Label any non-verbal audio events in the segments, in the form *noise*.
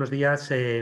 buenos días. Eh,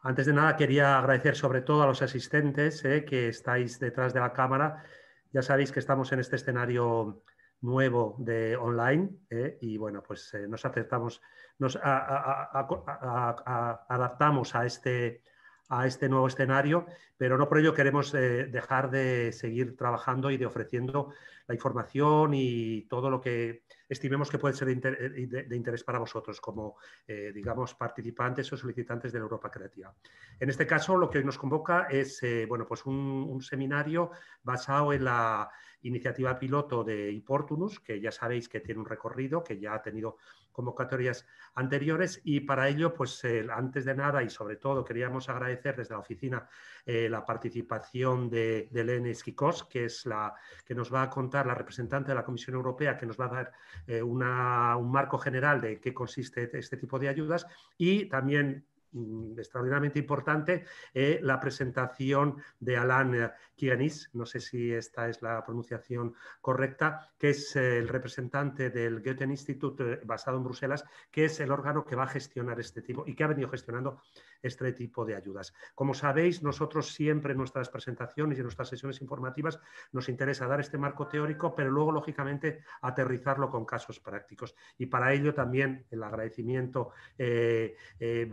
antes de nada, quería agradecer sobre todo a los asistentes eh, que estáis detrás de la cámara. Ya sabéis que estamos en este escenario nuevo de online eh, y bueno, pues nos aceptamos, nos adaptamos a este, a este nuevo escenario, pero no por ello queremos eh, dejar de seguir trabajando y de ofreciendo la información y todo lo que estimemos que puede ser de, eh, interés para vosotros como, eh, digamos, participantes o solicitantes de la Europa Creativa. En este caso, lo que hoy nos convoca es, bueno, pues un, un, seminario basado en la iniciativa piloto de Importunus, que ya sabéis que tiene un recorrido, que ya ha tenido convocatorias anteriores y para ello, pues eh, antes de nada y sobre todo queríamos agradecer desde la oficina eh, la participación de, de Lene Skikos, que es la que nos va a contar la representante de la Comisión Europea, que nos va a dar eh, una, un marco general de qué consiste este tipo de ayudas y también Mm, extraordinariamente importante eh, la presentación de Alan eh, Kianis, no sé si esta es la pronunciación correcta, que es eh, el representante del Goethe Institute basado en Bruselas, que es el órgano que va a gestionar este tipo y que ha venido gestionando este tipo de ayudas. Como sabéis, nosotros siempre en nuestras presentaciones y en nuestras sesiones informativas nos interesa dar este marco teórico, pero luego, lógicamente, aterrizarlo con casos prácticos. Y para ello también el agradecimiento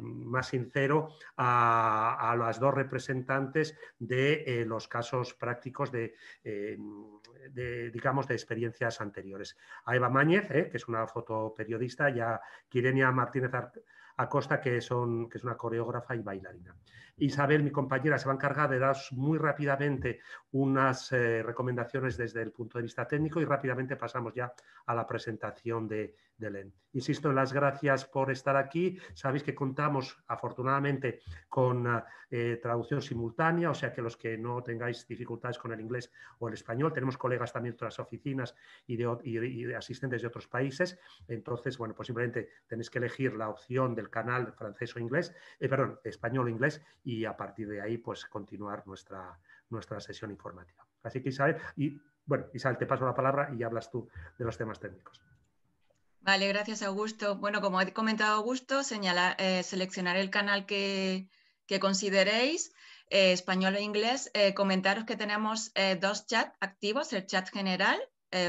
más sincero a, las dos representantes de eh, los casos prácticos eh, de, digamos, de experiencias anteriores. A Eva Mañez, eh, que es una fotoperiodista, y a Kirenia Martínez Acosta, que, que es una coreógrafa y bailarina. Isabel, mi compañera, se va a encargar de daros muy rápidamente unas eh, recomendaciones desde el punto de vista técnico y rápidamente pasamos ya a la presentación de, de LEN. Insisto en las gracias por estar aquí. Sabéis que contamos afortunadamente con eh, traducción simultánea, o sea que los que no tengáis dificultades con el inglés o el español, tenemos colegas también de otras oficinas y de, asistentes de otros países. Entonces, bueno, pues simplemente tenéis que elegir la opción del canal francés o inglés, eh, perdón, español o inglés y a partir de ahí pues continuar nuestra, nuestra sesión informativa. Así que Isabel, y bueno, Isabel, te paso la palabra y hablas tú de los temas técnicos. Vale, gracias Augusto. Bueno, como he comentado Augusto, señalar, eh, seleccionar el canal que, consideréis, eh, español o inglés. Eh, comentaros que tenemos dos chats activos, el chat general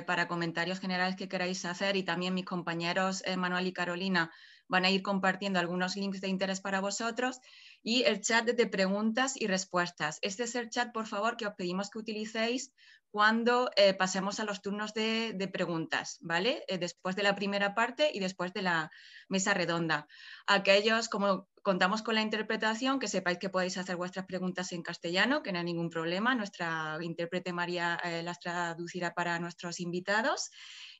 para comentarios generales que queráis hacer y también mis compañeros Manuel y Carolina van a ir compartiendo algunos links de interés para vosotros y el chat de preguntas y respuestas. Este es el chat, por favor, que os pedimos que utilicéis cuando eh, pasemos a los turnos de, preguntas, ¿vale? Eh, después de la primera parte y después de la mesa redonda. Aquellos, como contamos con la interpretación, que sepáis que podéis hacer vuestras preguntas en castellano, que no hay ningún problema. Nuestra intérprete María eh, las traducirá para nuestros invitados.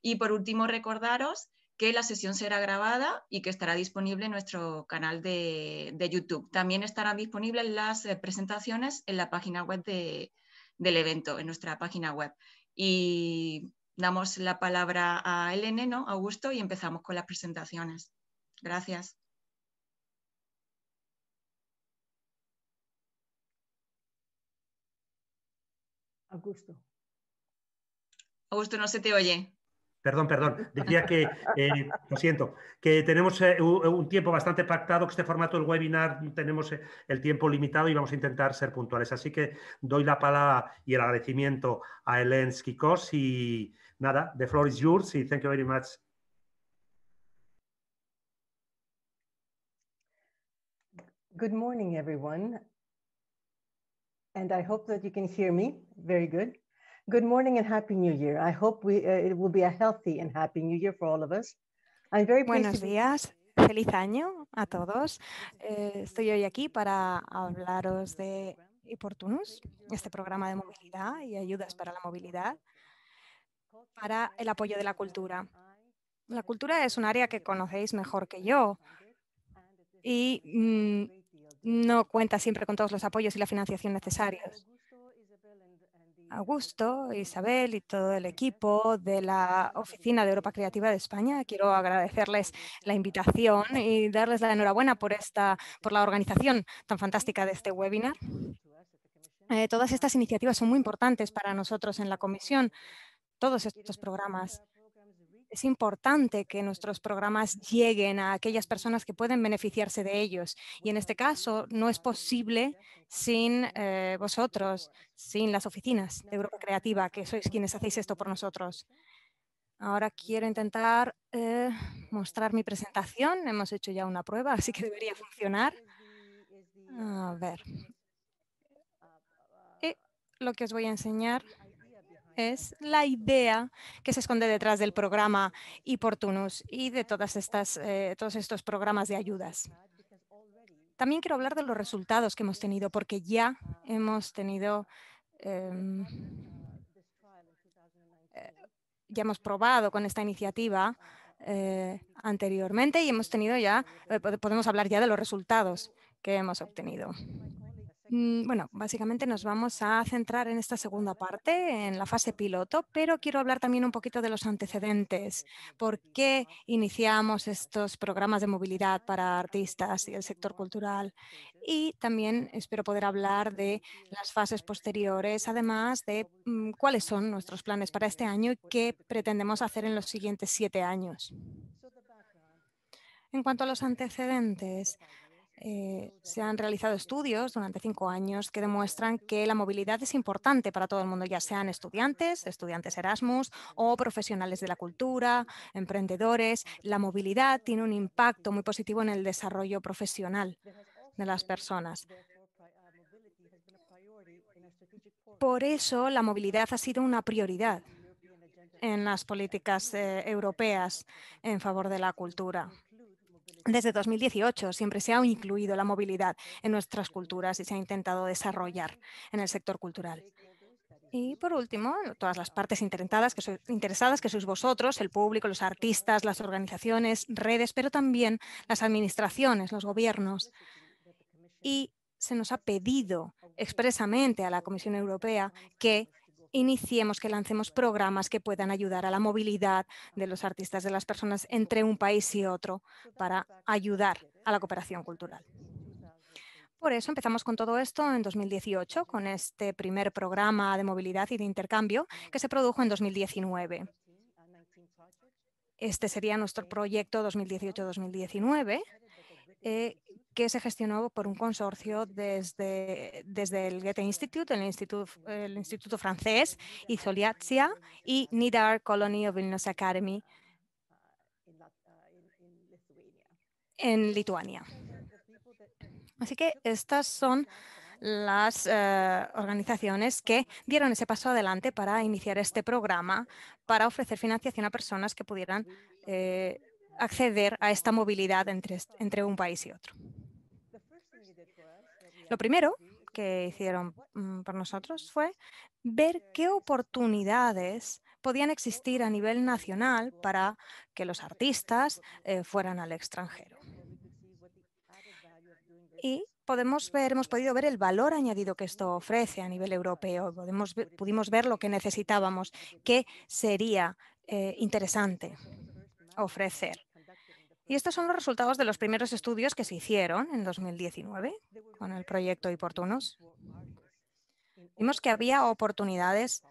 Y por último, recordaros que la sesión será grabada y que estará disponible en nuestro canal de, YouTube. También estarán disponibles las eh, presentaciones en la página web del evento, en nuestra página web. Y damos la palabra a Elena, ¿no? Augusto, y empezamos con las presentaciones. Gracias. Augusto. Augusto, no se te oye. Perdón, perdón. Decía que, eh, lo siento, que tenemos eh, eh, un tiempo bastante pactado, que este formato del webinar tenemos el tiempo limitado y vamos a intentar ser puntuales. Así que doy la palabra y el agradecimiento a Helen Skikos y nada, the floor is yours y thank you very much. Good morning, everyone. And I hope that you can hear me very good. Good morning and Happy New Year. I hope eh, it will be a healthy and happy New Year for all of us. Buenos días, feliz año a todos. Eh, estoy hoy aquí para hablaros de Iportunus, este programa de movilidad y ayudas para la movilidad, para el apoyo de la cultura. La cultura es un área que conocéis mejor que yo y mm, no cuenta siempre con todos los apoyos y la financiación necesarios. Augusto, Isabel y todo el equipo de la Oficina de Europa Creativa de España. Quiero agradecerles la invitación y darles la enhorabuena por, esta, por la organización tan fantástica de este webinar. Eh, todas estas iniciativas son muy importantes para nosotros en la Comisión, todos estos programas es importante que nuestros programas lleguen a aquellas personas que pueden beneficiarse de ellos. Y en este caso no es posible sin eh, vosotros, sin las oficinas de Europa Creativa, que sois quienes hacéis esto por nosotros. Ahora quiero intentar eh, mostrar mi presentación. Hemos hecho ya una prueba, así que debería funcionar. A ver. Y eh, lo que os voy a enseñar es la idea que se esconde detrás del programa Iportunus y de todas estas, eh, todos estos programas de ayudas. También quiero hablar de los resultados que hemos tenido, porque ya hemos tenido, em, eh, ya hemos probado con esta iniciativa eh, anteriormente y hemos tenido ya, podemos hablar ya de los resultados que hemos obtenido. Mm, bueno, básicamente nos vamos a centrar en esta segunda parte, en la fase piloto, pero quiero hablar también un poquito de los antecedentes. ¿Por qué iniciamos estos programas de movilidad para artistas y el sector cultural? Y también espero poder hablar de las fases posteriores, además de mm, cuáles son nuestros planes para este año y qué pretendemos hacer en los siguientes siete años. En cuanto a los antecedentes, eh, se han realizado estudios durante cinco años que demuestran que la movilidad es importante para todo el mundo, ya sean estudiantes, estudiantes Erasmus o profesionales de la cultura, emprendedores. La movilidad tiene un impacto muy positivo en el desarrollo profesional de las personas. Por eso la movilidad ha sido una prioridad en las políticas eh, europeas en favor de la cultura desde 2018 siempre se ha incluido la movilidad en nuestras culturas y se ha intentado desarrollar en el sector cultural. Y por último, todas las partes interesadas que, sois, que sois vosotros, el público, los artistas, las organizaciones, redes, pero también las administraciones, los gobiernos. Y se nos ha pedido expresamente a la Comisión Europea que iniciemos, que lancemos programas que puedan ayudar a la movilidad de los artistas, de las personas entre un país y otro para ayudar a la cooperación cultural. Por eso empezamos con todo esto en 2018, con este primer programa de movilidad y de intercambio que se produjo en 2019. Este sería nuestro proyecto 2018-2019 eh, que se gestionó por un consorcio desde, desde el Goethe Institute, el Instituto, el Instituto francés, y Nidar Colony of Vilnius Academy en Lituania. Así que estas son las eh, organizaciones que dieron ese paso adelante para iniciar este programa, para ofrecer financiación a personas que pudieran eh, acceder a esta movilidad entre, un país y otro. Lo primero que hicieron mm, por nosotros fue ver qué oportunidades podían existir a nivel nacional para que los artistas eh, fueran al extranjero. Y podemos ver, hemos podido ver el valor añadido que esto ofrece a nivel europeo. Podemos, pudimos ver lo que necesitábamos, qué sería eh, interesante ofrecer. Y estos son los resultados de los primeros estudios que se hicieron en 2019 con el proyecto Oportunos. Vimos que había oportunidades,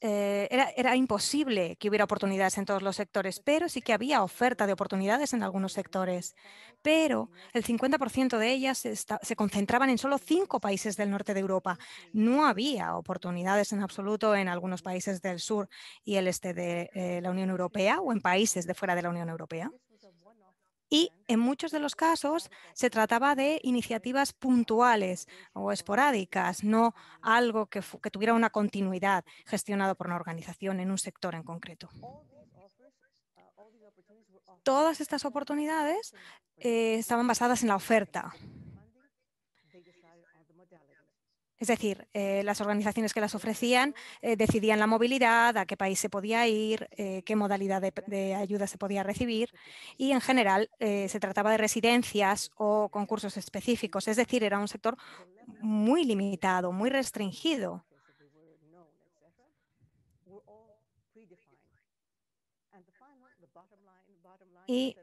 eh, era, imposible que hubiera oportunidades en todos los sectores, pero sí que había oferta de oportunidades en algunos sectores. Pero el 50% de ellas se concentraban en solo cinco países del norte de Europa. No había oportunidades en absoluto en algunos países del sur y el este de eh, la Unión Europea o en países de fuera de la Unión Europea y en muchos de los casos se trataba de iniciativas puntuales o esporádicas, no algo que, tuviera una continuidad gestionado por una organización en un sector en concreto. Todas estas oportunidades eh, estaban basadas en la oferta es decir, eh, las organizaciones que las ofrecían eh, decidían la movilidad, a qué país se podía ir, eh, qué modalidad de, de, ayuda se podía recibir y en general se trataba de residencias o concursos específicos. Es decir, era un sector muy limitado, muy restringido. Y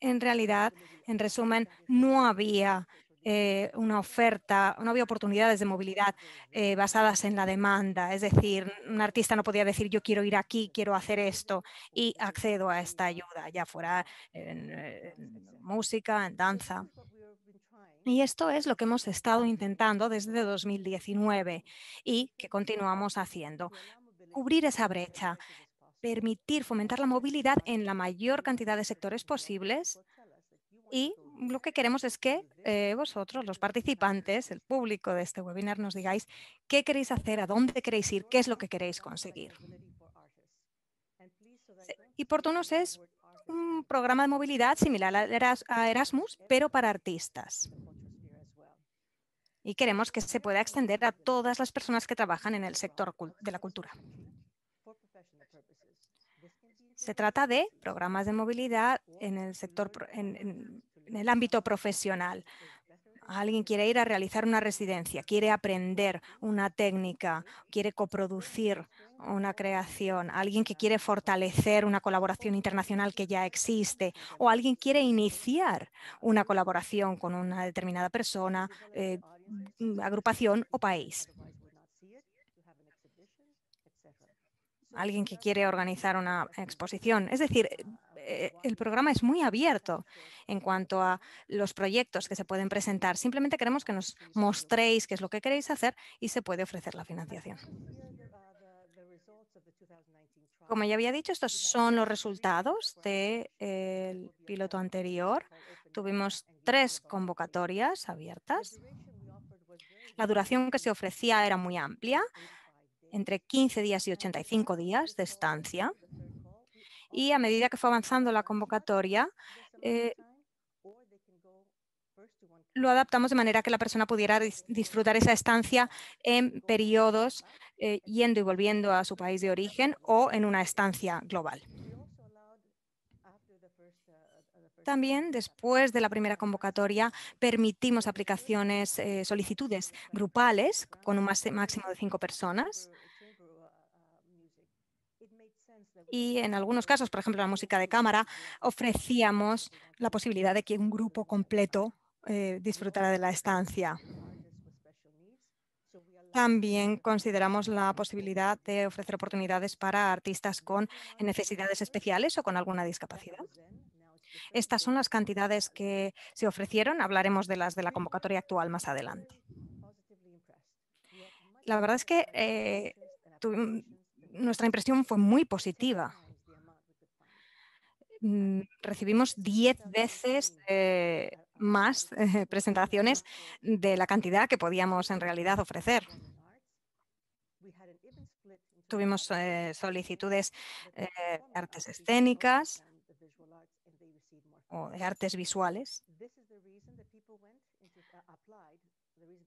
en realidad, en resumen, no había eh, una oferta, no había oportunidades de movilidad eh, basadas en la demanda. Es decir, un artista no podía decir yo quiero ir aquí, quiero hacer esto y accedo a esta ayuda, ya fuera en eh, música, en danza. Y esto es lo que hemos estado intentando desde 2019 y que continuamos haciendo. Cubrir esa brecha, permitir fomentar la movilidad en la mayor cantidad de sectores posibles y lo que queremos es que eh, vosotros, los participantes, el público de este webinar, nos digáis qué queréis hacer, a dónde queréis ir, qué es lo que queréis conseguir. Y Portunos es un programa de movilidad similar a Erasmus, pero para artistas. Y queremos que se pueda extender a todas las personas que trabajan en el sector de la cultura. Se trata de programas de movilidad en el sector, en, el ámbito profesional. Alguien quiere ir a realizar una residencia, quiere aprender una técnica, quiere coproducir una creación, alguien que quiere fortalecer una colaboración internacional que ya existe o alguien quiere iniciar una colaboración con una determinada persona, eh, mm, agrupación o país. alguien que quiere organizar una exposición. Es decir, eh, el programa es muy abierto en cuanto a los proyectos que se pueden presentar. Simplemente queremos que nos mostréis qué es lo que queréis hacer y se puede ofrecer la financiación. Como ya había dicho, estos son los resultados del piloto anterior. Tuvimos tres convocatorias abiertas. La duración que se ofrecía era muy amplia entre 15 días y 85 días de estancia. Y a medida que fue avanzando la convocatoria, eh, lo adaptamos de manera que la persona pudiera disfrutar esa estancia en periodos eh, yendo y volviendo a su país de origen o en una estancia global. También, después de la primera convocatoria, permitimos aplicaciones, eh, solicitudes grupales con un máximo de cinco personas. Y en algunos casos, por ejemplo, la música de cámara, ofrecíamos la posibilidad de que un grupo completo eh, disfrutara de la estancia. También consideramos la posibilidad de ofrecer oportunidades para artistas con necesidades especiales o con alguna discapacidad. Estas son las cantidades que se ofrecieron. Hablaremos de las de la convocatoria actual más adelante. La verdad es que eh, mm, nuestra impresión fue muy positiva. Mm, recibimos diez veces eh, más eh, presentaciones de la cantidad que podíamos en realidad ofrecer tuvimos solicitudes de artes escénicas, o de artes visuales. Uh, uh,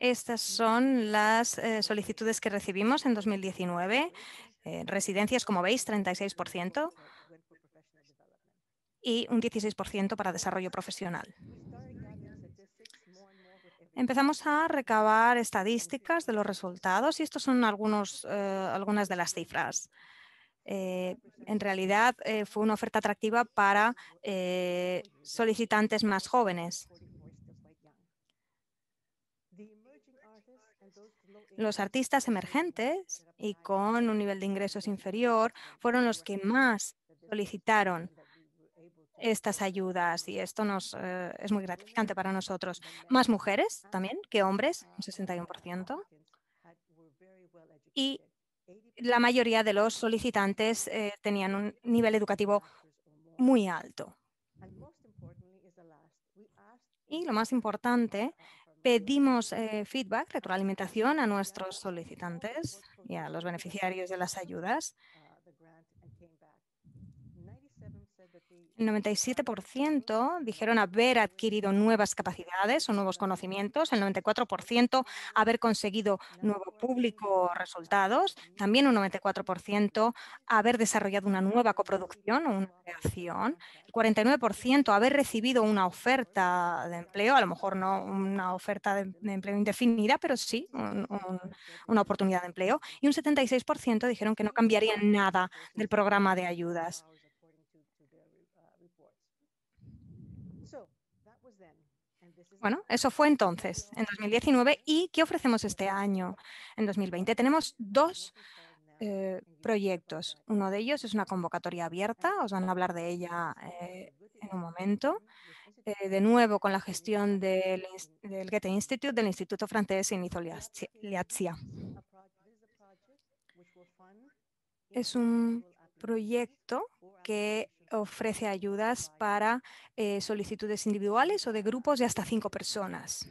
Estas son las eh, solicitudes que recibimos en 2019. Eh, residencias, como veis, 36% y un 16% para desarrollo profesional. Empezamos a recabar estadísticas de los resultados y estos son eh, algunas de las cifras. Eh, en realidad eh, fue una oferta atractiva para eh, solicitantes más jóvenes. Los artistas emergentes y con un nivel de ingresos inferior fueron los que más solicitaron estas ayudas y esto nos, es muy gratificante para nosotros. Más mujeres también que hombres, un 61%. Y la mayoría de los solicitantes eh, tenían un nivel educativo muy alto. Y lo más importante, pedimos eh, feedback, retroalimentación a nuestros solicitantes y a los beneficiarios de las ayudas. El 97% dijeron haber adquirido nuevas capacidades o nuevos conocimientos, el 94% haber conseguido nuevo público o resultados, también un 94% haber desarrollado una nueva coproducción o una creación, el 49% haber recibido una oferta de empleo, a lo mejor no una oferta de, empleo indefinida, pero sí una oportunidad de empleo, y un 76% dijeron que no cambiaría nada del programa de ayudas. Bueno, eso fue entonces, en 2019. ¿Y qué ofrecemos este año, en 2020? Tenemos dos eh, proyectos. Uno de ellos es una convocatoria abierta, os van a hablar de ella eh, en un momento. Eh, de nuevo, con la gestión del, del Institute, del Instituto Francés Inicio Es un proyecto que ofrece ayudas para eh, solicitudes individuales o de grupos de hasta cinco personas.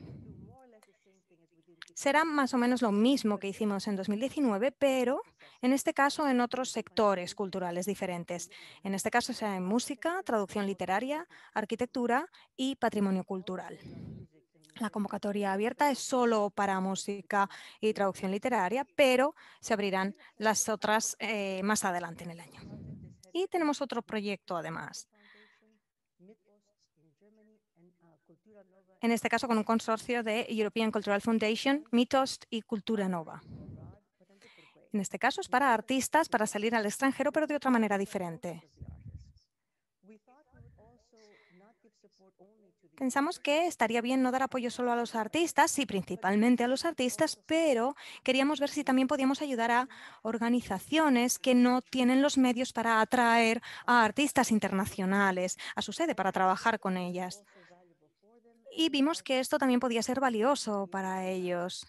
Será más o menos lo mismo que hicimos en 2019, pero en este caso en otros sectores culturales diferentes. En este caso sea en música, traducción literaria, arquitectura y patrimonio cultural. La convocatoria abierta es solo para música y traducción literaria, pero se abrirán las otras eh, más adelante en el año. Y tenemos otro proyecto además. En este caso con un consorcio de European Cultural Foundation, Mythos y Cultura Nova. En este caso es para artistas, para salir al extranjero, pero de otra manera diferente. Pensamos que estaría bien no dar apoyo solo a los artistas, sí, principalmente a los artistas, pero queríamos ver si también podíamos ayudar a organizaciones que no tienen los medios para atraer a artistas internacionales a su sede para trabajar con ellas. Y vimos que esto también podía ser valioso para ellos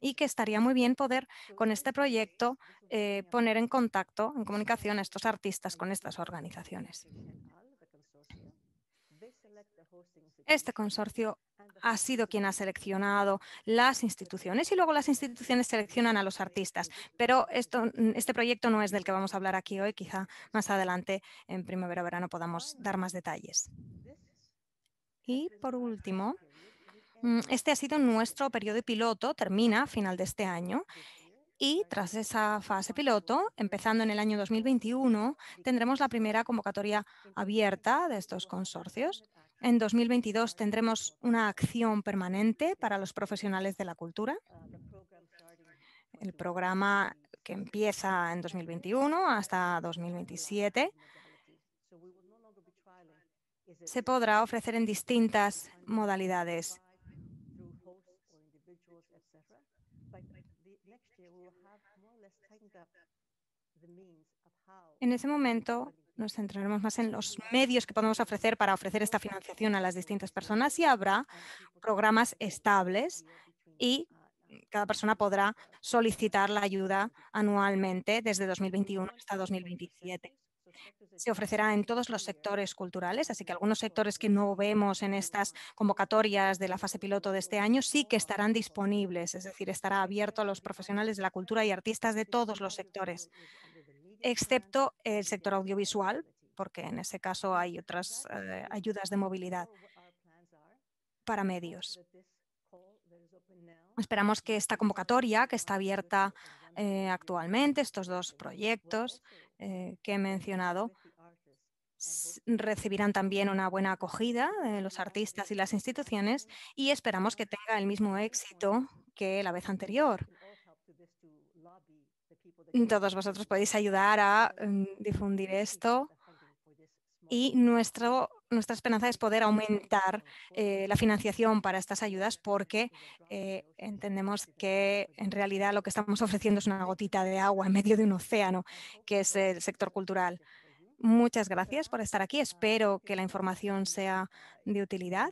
y que estaría muy bien poder con este proyecto eh, poner en contacto, en comunicación a estos artistas con estas organizaciones. Este consorcio ha sido quien ha seleccionado las instituciones y luego las instituciones seleccionan a los artistas. Pero mm, este proyecto no es del que vamos a hablar aquí hoy, quizá más adelante en primavera-verano podamos dar más detalles. Y por último, mm, este ha sido nuestro periodo piloto, termina a final de este año. Y tras esa fase piloto, empezando en el año 2021, tendremos la primera convocatoria abierta de estos consorcios en 2022 tendremos una acción permanente para los profesionales de la cultura. El programa que empieza en 2021 hasta 2027 se podrá ofrecer en distintas modalidades. En ese momento nos centraremos más en los medios que podemos ofrecer para ofrecer esta financiación a las distintas personas y habrá programas estables y cada persona podrá solicitar la ayuda anualmente desde 2021 hasta 2027 se ofrecerá en todos los sectores culturales, así que algunos sectores que no vemos en estas convocatorias de la fase piloto de este año sí que estarán disponibles, es decir, estará abierto a los profesionales de la cultura y artistas de todos los sectores excepto el sector audiovisual, porque en ese caso hay otras eh, ayudas de movilidad para medios. Esperamos que esta convocatoria, que está abierta eh, actualmente, estos dos proyectos eh, que he mencionado, recibirán también una buena acogida de los artistas y las instituciones y esperamos que tenga el mismo éxito que la vez anterior todos vosotros podéis ayudar a mm, difundir esto y nuestro, nuestra esperanza es poder aumentar eh, la financiación para estas ayudas porque eh, entendemos que en realidad lo que estamos ofreciendo es una gotita de agua en medio de un océano, que es el sector cultural. Muchas gracias por estar aquí. Espero que la información sea de utilidad.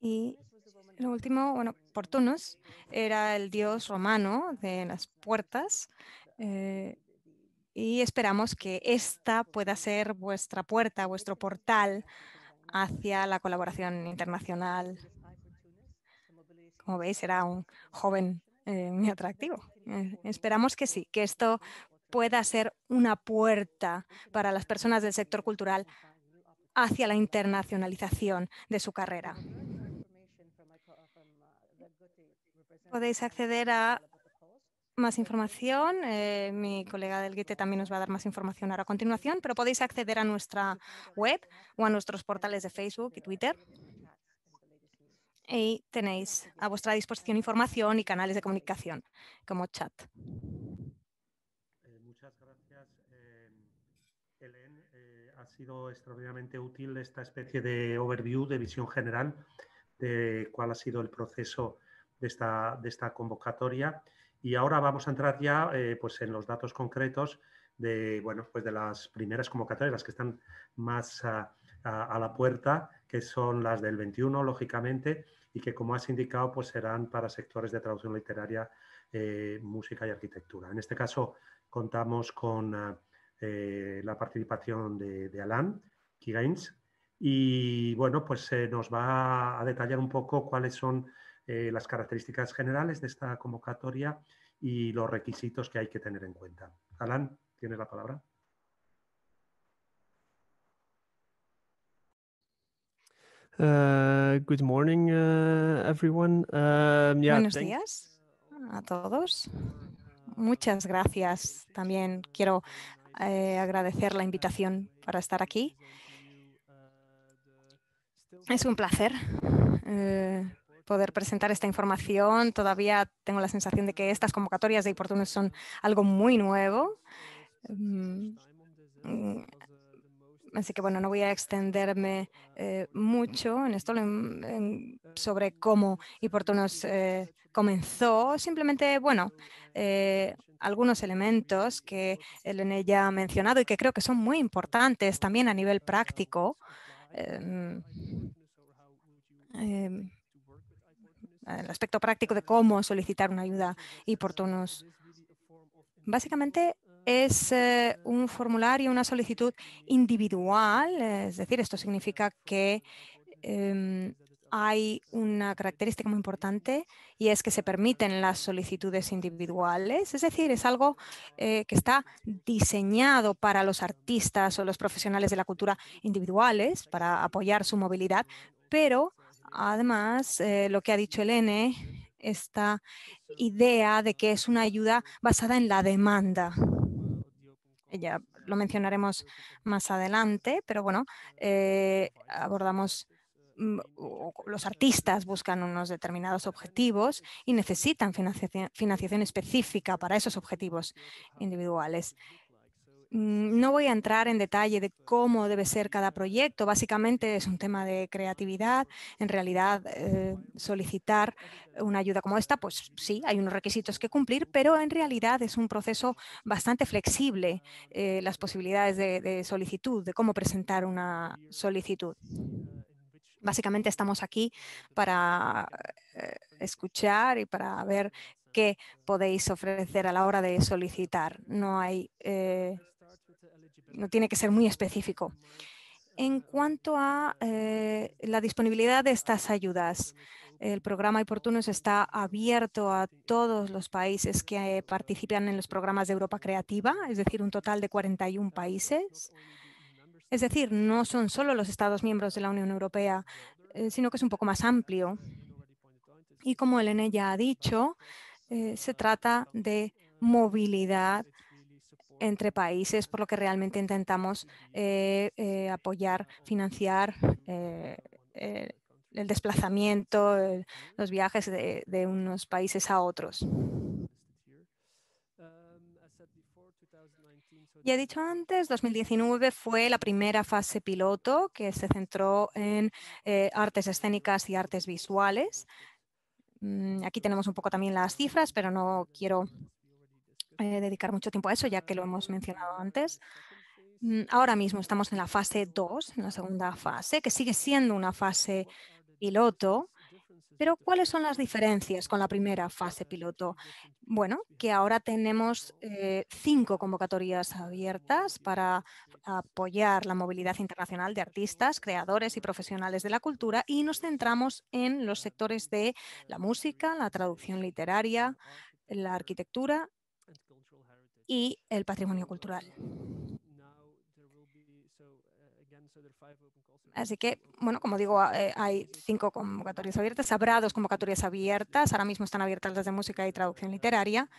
Y el último, bueno, Portunus, era el dios romano de las puertas. Eh, y esperamos que esta pueda ser vuestra puerta, vuestro portal hacia la colaboración internacional. Como veis, era un joven eh, muy atractivo. Eh, esperamos que sí, que esto pueda ser una puerta para las personas del sector cultural hacia la internacionalización de su carrera. Podéis acceder a más información. Eh, mi colega del GITE también os va a dar más información ahora a continuación, pero podéis acceder a nuestra web o a nuestros portales de Facebook y Twitter. Y tenéis a vuestra disposición información y canales de comunicación como chat. Eh, muchas gracias, eh, Helen. ha sido extraordinariamente útil esta especie de overview, de visión general de cuál ha sido el proceso de esta, de esta convocatoria. Y ahora vamos a entrar ya eh, pues en los datos concretos de, bueno, pues de las primeras convocatorias, las que están más a, la puerta, que son las del 21, lógicamente, y que, como has indicado, pues serán para sectores de traducción literaria, eh, música y arquitectura. En este caso, contamos con eh, la participación de, de Alan Kigains, y bueno, pues se nos va a detallar un poco cuáles son eh, las características generales de esta convocatoria y los requisitos que hay que tener en cuenta. Alan, tienes la palabra. Uh, good morning, uh, everyone. Um, Buenos días a todos. Muchas gracias. También quiero eh, agradecer la invitación para estar aquí. Es un placer eh, poder presentar esta información. Todavía tengo la sensación de que estas convocatorias de Iportunos son algo muy nuevo. Mm, así que bueno, no voy a extenderme eh, mucho en esto sobre cómo Iportunos eh, comenzó. Simplemente, bueno, eh, algunos elementos que Elena ya ha mencionado y que creo que son muy importantes también a nivel práctico. Eh, el aspecto práctico de cómo solicitar una ayuda y por tonos. Básicamente es eh, un formulario, una solicitud individual, es decir, esto significa que em, hay una característica muy importante y es que se permiten las solicitudes individuales, es decir, es algo eh, que está diseñado para los artistas o los profesionales de la cultura individuales, para apoyar su movilidad, pero Además, eh, lo que ha dicho Elene, esta idea de que es una ayuda basada en la demanda. Ya lo mencionaremos más adelante, pero bueno, eh, abordamos mm, los artistas buscan unos determinados objetivos y necesitan financiación específica para esos objetivos individuales. Mm, no voy a entrar en detalle de cómo debe ser cada proyecto. Básicamente es un tema de creatividad. En realidad, eh, solicitar una ayuda como esta, pues sí, hay unos requisitos que cumplir, pero en realidad es un proceso bastante flexible eh, las posibilidades de, solicitud, de cómo presentar una solicitud básicamente estamos aquí para eh, escuchar y para ver qué podéis ofrecer a la hora de solicitar. No hay no tiene que ser muy específico. En cuanto a eh, la disponibilidad de estas ayudas, el programa Oportunos está abierto a todos los países que participan en los programas de Europa Creativa, es decir, un total de 41 países. Es decir, no son solo los Estados miembros de la Unión Europea, eh, sino que es un poco más amplio. Y como Elena ya ha dicho, eh, se trata de movilidad entre países, por lo que realmente intentamos eh, eh, apoyar, financiar eh, el desplazamiento, los viajes de, unos países a otros. Ya he dicho antes, 2019 fue la primera fase piloto que se centró en artes escénicas y artes visuales. Mm, aquí tenemos un poco también las cifras, pero no quiero eh, dedicar mucho tiempo a eso, ya que lo hemos mencionado antes. Mm, ahora mismo estamos en la fase 2, en la segunda fase, que sigue siendo una fase piloto, pero ¿cuáles son las diferencias con la primera fase piloto? Bueno, que ahora tenemos eh, cinco convocatorias abiertas para apoyar la movilidad internacional de artistas, creadores y profesionales de la cultura y nos centramos en los sectores de la música, la traducción literaria, la arquitectura y el patrimonio cultural. Así que, bueno, como digo, ah, eh, hay cinco convocatorias abiertas. Habrá dos convocatorias abiertas. Ahora mismo están abiertas las de música y traducción literaria.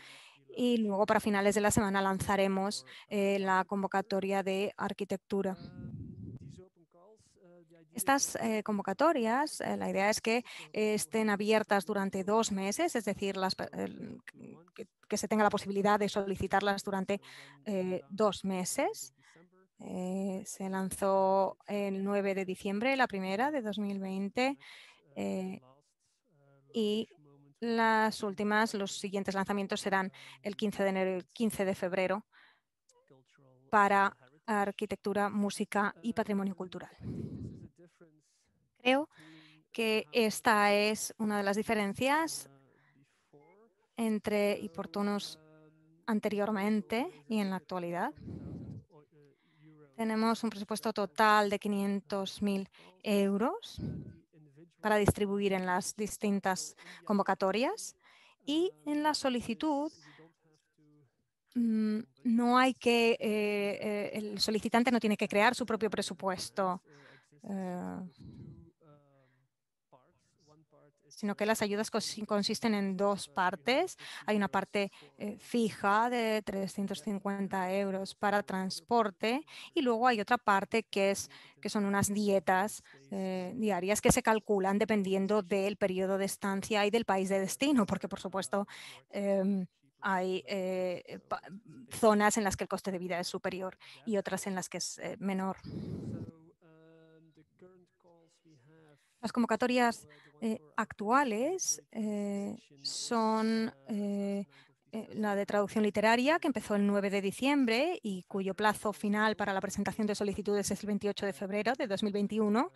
Y luego para finales de la semana lanzaremos eh, la convocatoria de arquitectura. Estas eh, convocatorias, eh, la idea es que estén abiertas durante dos meses, es decir, que, se tenga la posibilidad de solicitarlas durante eh, dos meses. se lanzó el 9 de diciembre, la primera de 2020, y las últimas, los siguientes lanzamientos serán el 15 de enero y el 15 de febrero para arquitectura, música y patrimonio cultural. Creo que esta es una de las diferencias entre importunos anteriormente y en la actualidad. Tenemos un presupuesto total de 500.000 euros para distribuir en las distintas convocatorias y en la solicitud mm, no hay que, eh, eh, el solicitante no tiene que crear su propio presupuesto. Eh, sino que las ayudas consisten en dos partes. Hay una parte eh, fija de 350 euros para transporte y luego hay otra parte que, es, que son unas dietas eh, diarias que se calculan dependiendo del periodo de estancia y del país de destino, porque por supuesto em, hay eh, zonas en las que el coste de vida es superior y otras en las que es menor. Um, las convocatorias eh, actuales eh, son eh, la de traducción literaria, que empezó el 9 de diciembre y cuyo plazo final para la presentación de solicitudes es el 28 de febrero de 2021.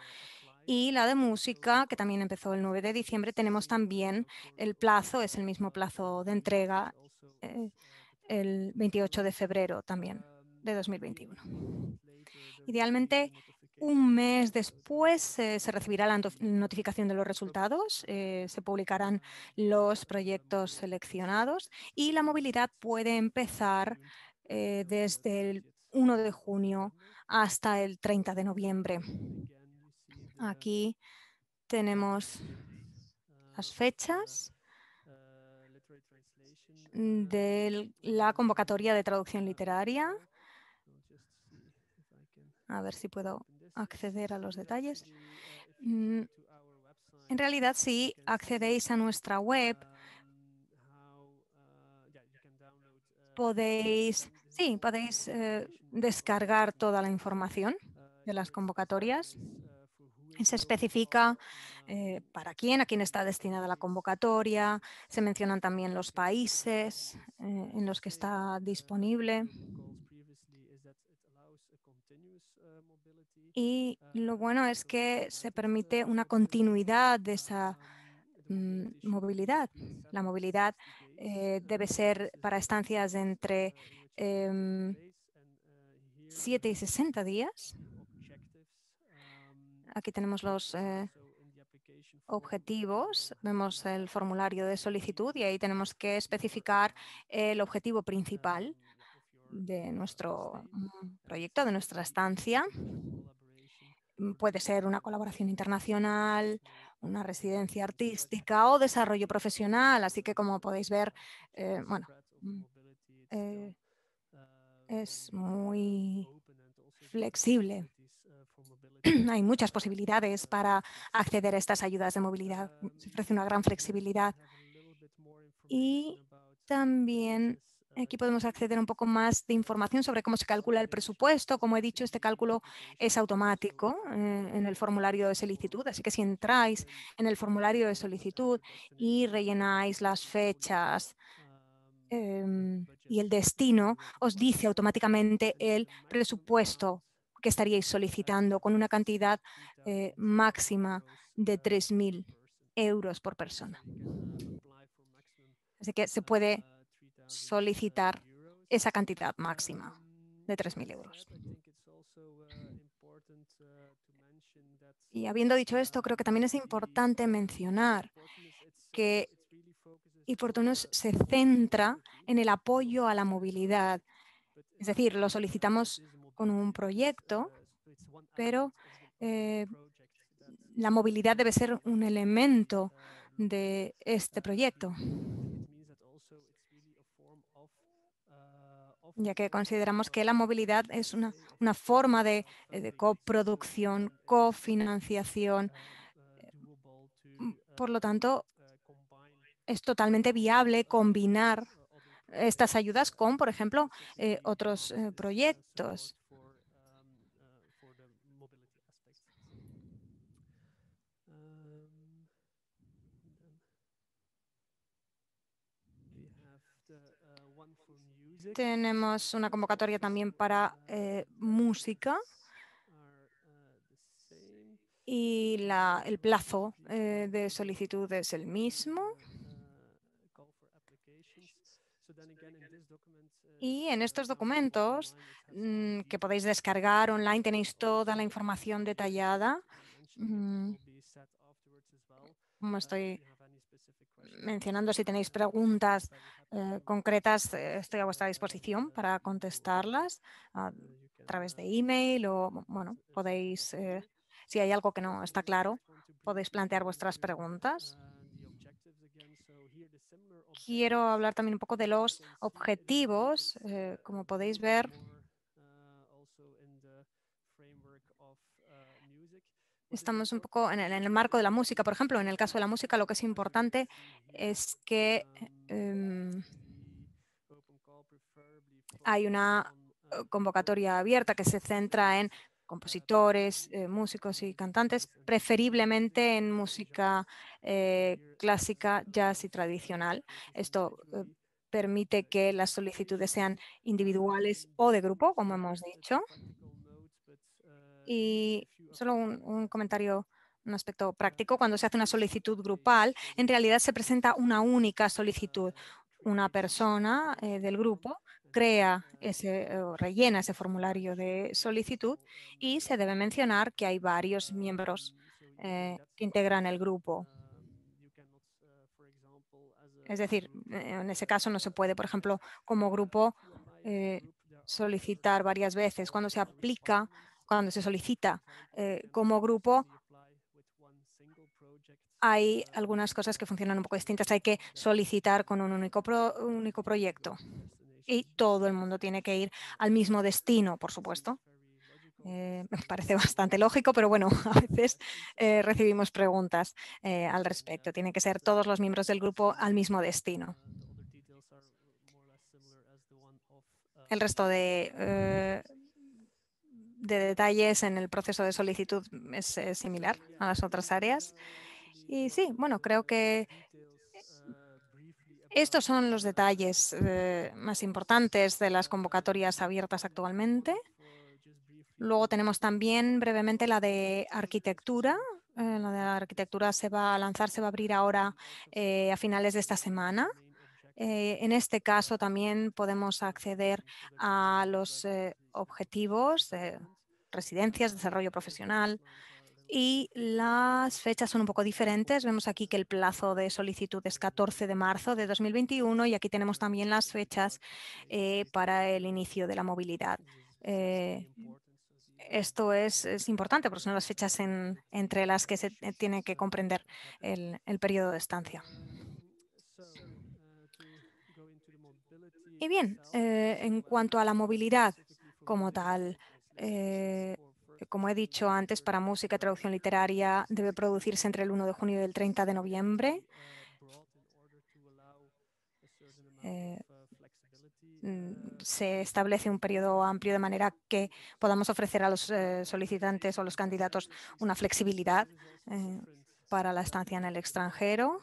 Y la de música, que también empezó el 9 de diciembre, tenemos también el plazo, es el mismo plazo de entrega, el 28 de febrero también de 2021. Idealmente, un mes después eh, se recibirá la notificación de los resultados, eh, se publicarán los proyectos seleccionados y la movilidad puede empezar eh, desde el 1 de junio hasta el 30 de noviembre. Aquí tenemos las fechas de la convocatoria de traducción literaria. A ver si puedo acceder a los detalles. Mm, en realidad, si accedéis a nuestra web, podéis, sí, podéis eh, descargar toda la información de las convocatorias. Se especifica eh, para quién, a quién está destinada la convocatoria. Se mencionan también los países eh, en los que está disponible Y ah, lo bueno es que se permite una continuidad de esa mm, movilidad. La movilidad eh, ah, debe ser para estancias entre 7 em, eh, y 60 días. Um, Aquí tenemos los eh, objetivos, um, vemos el formulario de solicitud y ahí tenemos que especificar el objetivo principal de nuestro mm, proyecto, de nuestra estancia. Mm, puede ser una colaboración internacional, una residencia artística o desarrollo profesional. Así que como podéis ver, eh, bueno, mm, eh, es muy flexible. *clears throat* Hay muchas posibilidades para acceder a estas ayudas de movilidad. Se ofrece una gran flexibilidad. Y también Aquí podemos acceder un poco más de información sobre cómo se calcula el presupuesto. Como he dicho, este cálculo es automático eh, en el formulario de solicitud, así que si entráis en el formulario de solicitud y rellenáis las fechas em, y el destino, os dice automáticamente el presupuesto que estaríais solicitando con una cantidad eh, máxima de 3.000 euros por persona. Así que se puede solicitar esa cantidad máxima de 3.000 euros. Y habiendo dicho esto, creo que también es importante mencionar que Importunos se centra en el apoyo a la movilidad. Es decir, lo solicitamos con un proyecto, pero eh, la movilidad debe ser un elemento de este proyecto. ya que consideramos que la movilidad es una, forma eh, de, coproducción, cofinanciación. Mm, por lo tanto, es totalmente viable combinar estas ayudas con, por ejemplo, eh, otros eh, proyectos. Uh, Tenemos una convocatoria también para eh, música uh, y el plazo eh, de solicitud es el mismo. Uh, y en estos documentos mm, que podéis descargar online tenéis toda la información detallada. como estoy mencionando, si tenéis preguntas eh, concretas eh, estoy a vuestra disposición para contestarlas ah, a través de email o, bueno, podéis, eh, si hay algo que no está claro, podéis plantear vuestras preguntas. Quiero hablar también un poco de los objetivos. como podéis ver, estamos un poco en el, marco de la música, por ejemplo, en el caso de la música lo que es importante es que em, hay una eh, convocatoria abierta que se centra en compositores, eh, músicos y cantantes, preferiblemente en música eh, clásica, jazz y tradicional. Esto permite que las solicitudes sean individuales o de grupo, como hemos dicho. Y solo un, comentario un aspecto práctico, cuando se hace una solicitud grupal, en realidad se presenta una única solicitud. Una persona eh, del grupo crea ese, o rellena ese formulario de solicitud y se debe mencionar que hay varios miembros eh, que integran el grupo. Es decir, en ese caso no se puede, por ejemplo, como grupo eh, solicitar varias veces. Cuando se aplica cuando se solicita eh, como grupo, hay algunas cosas que funcionan un poco distintas. Hay que solicitar con un único, proyecto y todo el mundo tiene que ir al mismo destino, por supuesto. Eh, me parece bastante lógico, pero bueno, *laughs* a veces eh, recibimos preguntas al respecto. Tienen que ser todos los miembros del grupo al mismo destino. El uh, resto de de detalles en el proceso de solicitud es, similar a las otras áreas. Y sí, bueno, creo que estos son los detalles eh, más importantes de las convocatorias abiertas actualmente. Luego tenemos también brevemente la de arquitectura. Eh, la de arquitectura se va a lanzar, se va a abrir ahora eh, a finales de esta semana. en este caso también podemos acceder a los objetivos residencias, desarrollo profesional y las fechas son un poco diferentes. Vemos aquí que el plazo de solicitud es 14 de marzo de 2021 y aquí tenemos también las fechas eh, para el inicio de la movilidad. Eh, esto es, importante porque son las fechas entre las que se eh, tiene que comprender el, periodo de estancia. Y bien, en cuanto a la movilidad, como tal. Eh, como he dicho antes, para música y traducción literaria debe producirse entre el 1 de junio y el 30 de noviembre. Eh, mm, se establece un periodo amplio de manera que podamos ofrecer a los eh, solicitantes o los candidatos una flexibilidad para la estancia en el extranjero.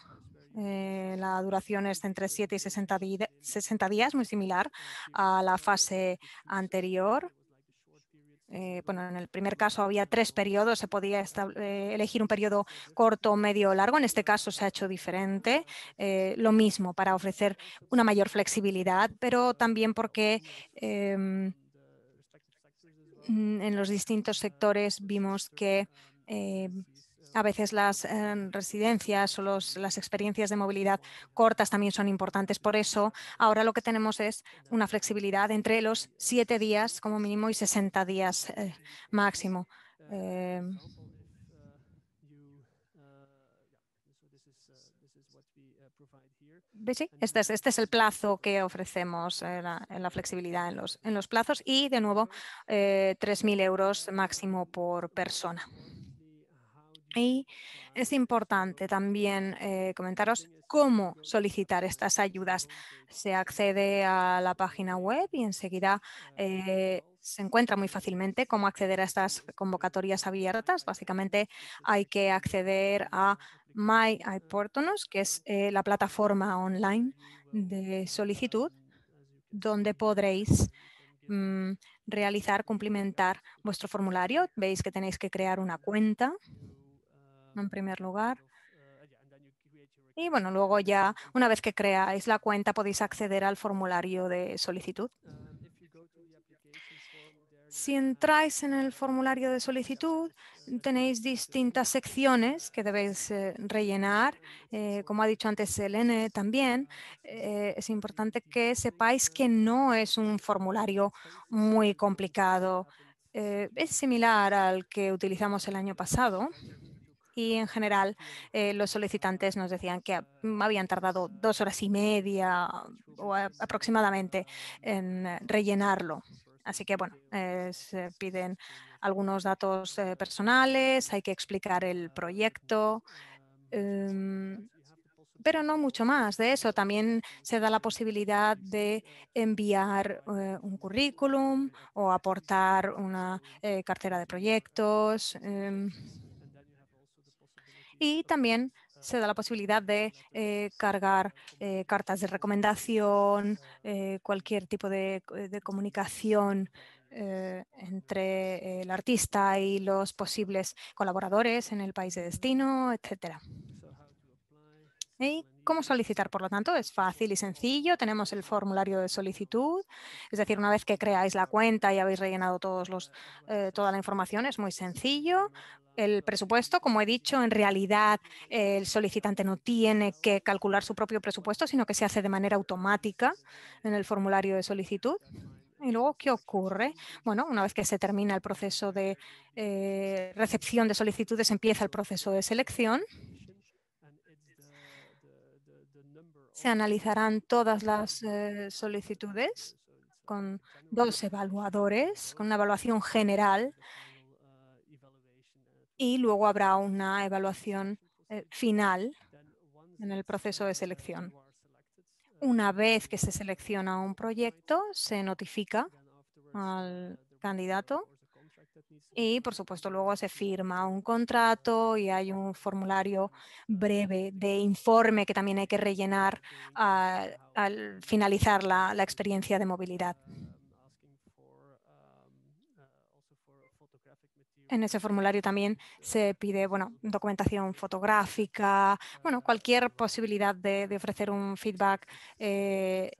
Eh, la duración es entre 7 y 60, días, muy similar a la fase anterior. Eh, bueno, en el primer caso había tres periodos, se podía eh, elegir un periodo corto, medio o largo. En este caso se ha hecho diferente. lo mismo para ofrecer una mayor flexibilidad, pero también porque em, en los distintos sectores vimos que em, a veces las em, residencias o las experiencias de movilidad cortas también son importantes. Por eso, ahora lo que tenemos es una flexibilidad entre los siete días como mínimo y 60 días eh, máximo. Em, este, este es, el plazo que ofrecemos, eh, en la, flexibilidad en los, plazos y, de nuevo, 3.000 eh, euros máximo por persona. Y es importante también eh, comentaros cómo solicitar estas ayudas. Se accede a la página web y enseguida eh, se encuentra muy fácilmente cómo acceder a estas convocatorias abiertas. Básicamente hay que acceder a My que es eh, la plataforma online de solicitud, donde podréis mm, realizar, cumplimentar vuestro formulario. Veis que tenéis que crear una cuenta en primer lugar. Y bueno, luego ya, una vez que creáis la cuenta, podéis acceder al formulario de solicitud. Si entráis en el formulario de solicitud, tenéis distintas secciones que debéis eh, rellenar. Eh, como ha dicho antes Elene también, eh, es importante que sepáis que no es un formulario muy complicado. es similar al que utilizamos el año pasado y en general eh, los solicitantes nos decían que mm, habían tardado dos horas y media o aproximadamente en eh, rellenarlo. Así que, bueno, eh, se piden algunos datos personales, hay que explicar el proyecto, em, pero no mucho más de eso. También se da la posibilidad de enviar un currículum o aportar una cartera de proyectos. Em, y también se da la posibilidad de eh, cargar eh, cartas de recomendación, eh, cualquier tipo de, de comunicación entre el artista y los posibles colaboradores en el país de destino, etcétera cómo solicitar? Por lo tanto, es fácil y sencillo. Tenemos el formulario de solicitud, es decir, una vez que creáis la cuenta y habéis rellenado todos eh, toda la información, es muy sencillo. El presupuesto, como he dicho, en realidad el solicitante no tiene que calcular su propio presupuesto, sino que se hace de manera automática en el formulario de solicitud. ¿Y luego qué ocurre? Bueno, una vez que se termina el proceso de eh, recepción de solicitudes, empieza el proceso de selección. Se analizarán todas las eh, solicitudes con dos evaluadores, con una evaluación general y luego habrá una evaluación eh, final en el proceso de selección. Una vez que se selecciona un proyecto, se notifica al candidato y por supuesto luego se firma un contrato y hay un formulario breve de informe que también hay que rellenar al finalizar la, experiencia de movilidad. En ese formulario también se pide documentación fotográfica, bueno, cualquier posibilidad de, ofrecer un feedback, e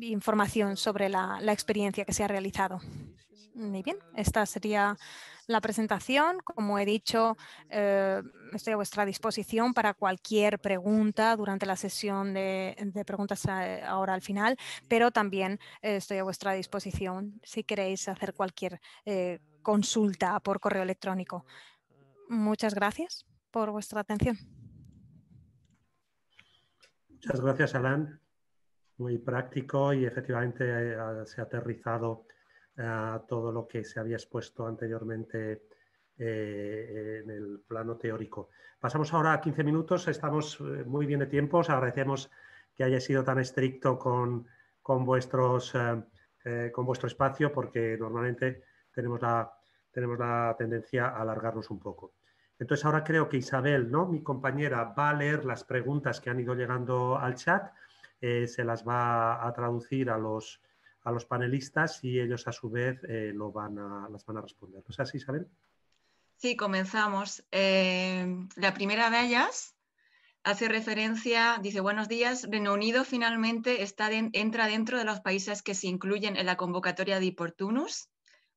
información sobre la experiencia que se ha realizado. Muy bien, esta sería la presentación. Como he dicho, eh, estoy a vuestra disposición para cualquier pregunta durante la sesión de, preguntas eh, ahora al final, pero también eh, estoy a vuestra disposición si queréis hacer cualquier consulta por correo electrónico. Muchas gracias por vuestra atención. Muchas gracias, Alan. Muy práctico y efectivamente se ha aterrizado a todo lo que se había expuesto anteriormente eh, en el plano teórico. Pasamos ahora a 15 minutos, estamos eh, muy bien de tiempo, os agradecemos que haya sido tan estricto con, vuestros, eh, con vuestro espacio porque normalmente tenemos la, tenemos la tendencia a alargarnos un poco. Entonces ahora creo que Isabel, ¿no? mi compañera, va a leer las preguntas que han ido llegando al chat, se las va a traducir a los, a los panelistas y ellos a su vez eh, lo van a, las van a responder. ¿Es así, Isabel? Sí, comenzamos. Eh, la primera de ellas hace referencia, dice, buenos días, Reino Unido finalmente está entra dentro de los países que se incluyen en la convocatoria de Importunus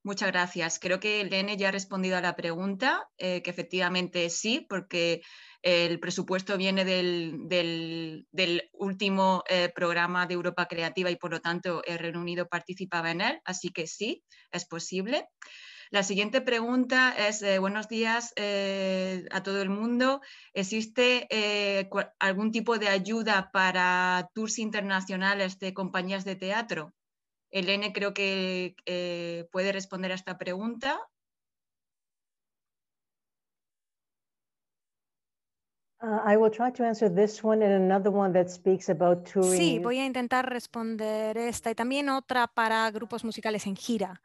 Muchas gracias. Creo que Lene ya ha respondido a la pregunta, eh, que efectivamente sí, porque el presupuesto viene del, último eh, programa de Europa Creativa y por lo tanto el Reino Unido participaba en él, así que sí, es posible. La siguiente pregunta es, buenos días eh, a todo el mundo. ¿Existe algún tipo de ayuda para tours internacionales de compañías de teatro? Elena creo que eh, puede responder a esta pregunta. Sí, voy a intentar responder esta y también otra para grupos musicales en gira.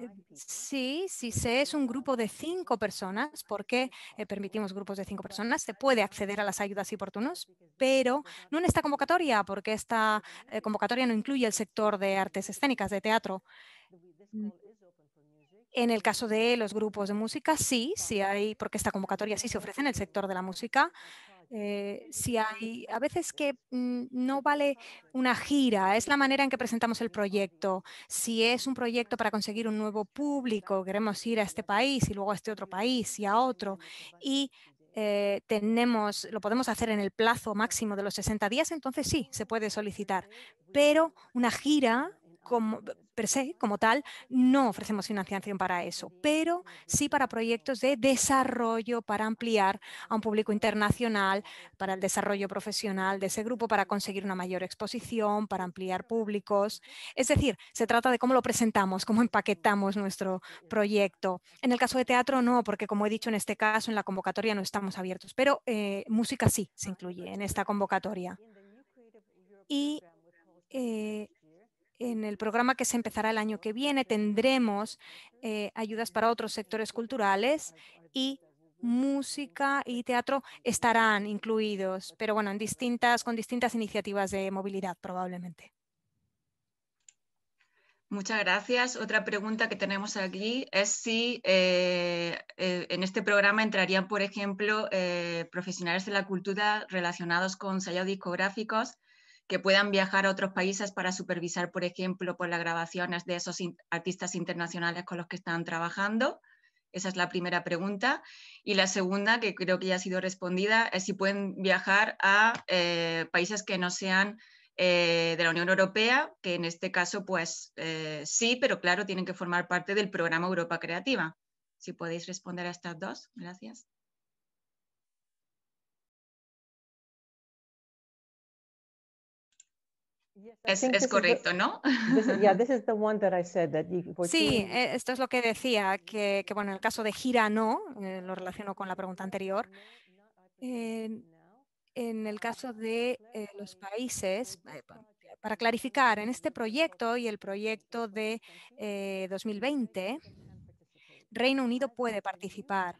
Eh, sí, si se es un grupo de cinco personas, porque eh, permitimos grupos de cinco personas, se puede acceder a las ayudas oportunas, pero no en esta convocatoria, porque esta eh, convocatoria no incluye el sector de artes escénicas, de teatro. Mm, en el caso de los grupos de música, sí, sí hay, porque esta convocatoria sí se ofrece en el sector de la música, eh, si hay, a veces que mm, no vale una gira, es la manera en que presentamos el proyecto. Si es un proyecto para conseguir un nuevo público, queremos ir a este país y luego a este otro país y a otro. Y eh, tenemos, lo podemos hacer en el plazo máximo de los 60 días, entonces sí, se puede solicitar. Pero una gira Ah, como, per se, como tal, no ofrecemos financiación para eso, pero sí para proyectos de desarrollo, para ampliar a un público internacional, para el desarrollo profesional de ese grupo, para conseguir una mayor exposición, para ampliar públicos. Es decir, se trata de cómo lo presentamos, cómo empaquetamos nuestro proyecto. En el caso de teatro no, porque como he dicho, en este caso, en la convocatoria no estamos abiertos, pero eh, música sí se incluye en esta convocatoria. Y en el programa que se empezará el año que viene tendremos eh, ayudas para otros sectores culturales y música y teatro estarán incluidos, pero bueno, en con distintas iniciativas de movilidad probablemente. Muchas gracias. Otra pregunta que tenemos aquí es si eh, eh, en este programa entrarían, por ejemplo, profesionales de la cultura relacionados con sellos discográficos que puedan viajar a otros países para supervisar, por ejemplo, por las grabaciones de esos artistas internacionales con los que están trabajando. Esa es la primera pregunta. Y la segunda, que creo que ya ha sido respondida, es si pueden viajar a eh, países que no sean eh, de la Unión Europea, que en este caso, pues eh, sí, pero claro, tienen que formar parte del programa Europa Creativa. Si podéis responder a estas dos, gracias. Es, correcto, ¿no? Sí, e, esto es lo que decía, que, bueno, en el caso de gira no, eh, lo relaciono con la pregunta anterior. En, el caso de eh, los países, eh, para clarificar, en este proyecto y el proyecto de 2020, Reino Unido puede participar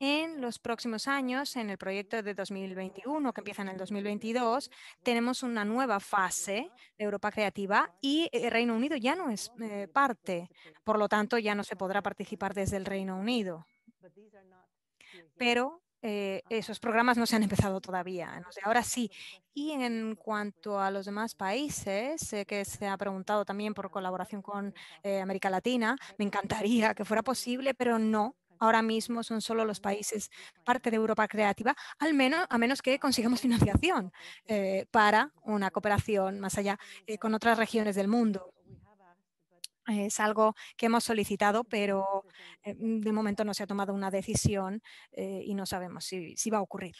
en los próximos años, en el proyecto de 2021, que empieza en el 2022, tenemos una nueva fase de Europa Creativa y eh, el Reino Unido ya no es eh, parte. Por lo tanto, ya no se podrá participar desde el Reino Unido. Pero eh, esos programas no se han empezado todavía. ahora sí. Y en cuanto a los demás países, sé que se ha preguntado también por colaboración con América Latina, me encantaría que fuera posible, pero no ahora mismo son solo los países parte de Europa Creativa, al menos, a menos que consigamos *laughs* financiación eh, para una cooperación más allá eh, con otras regiones del mundo. Es algo que hemos solicitado, pero eh, de momento no se ha tomado una decisión y no sabemos si va a ocurrir.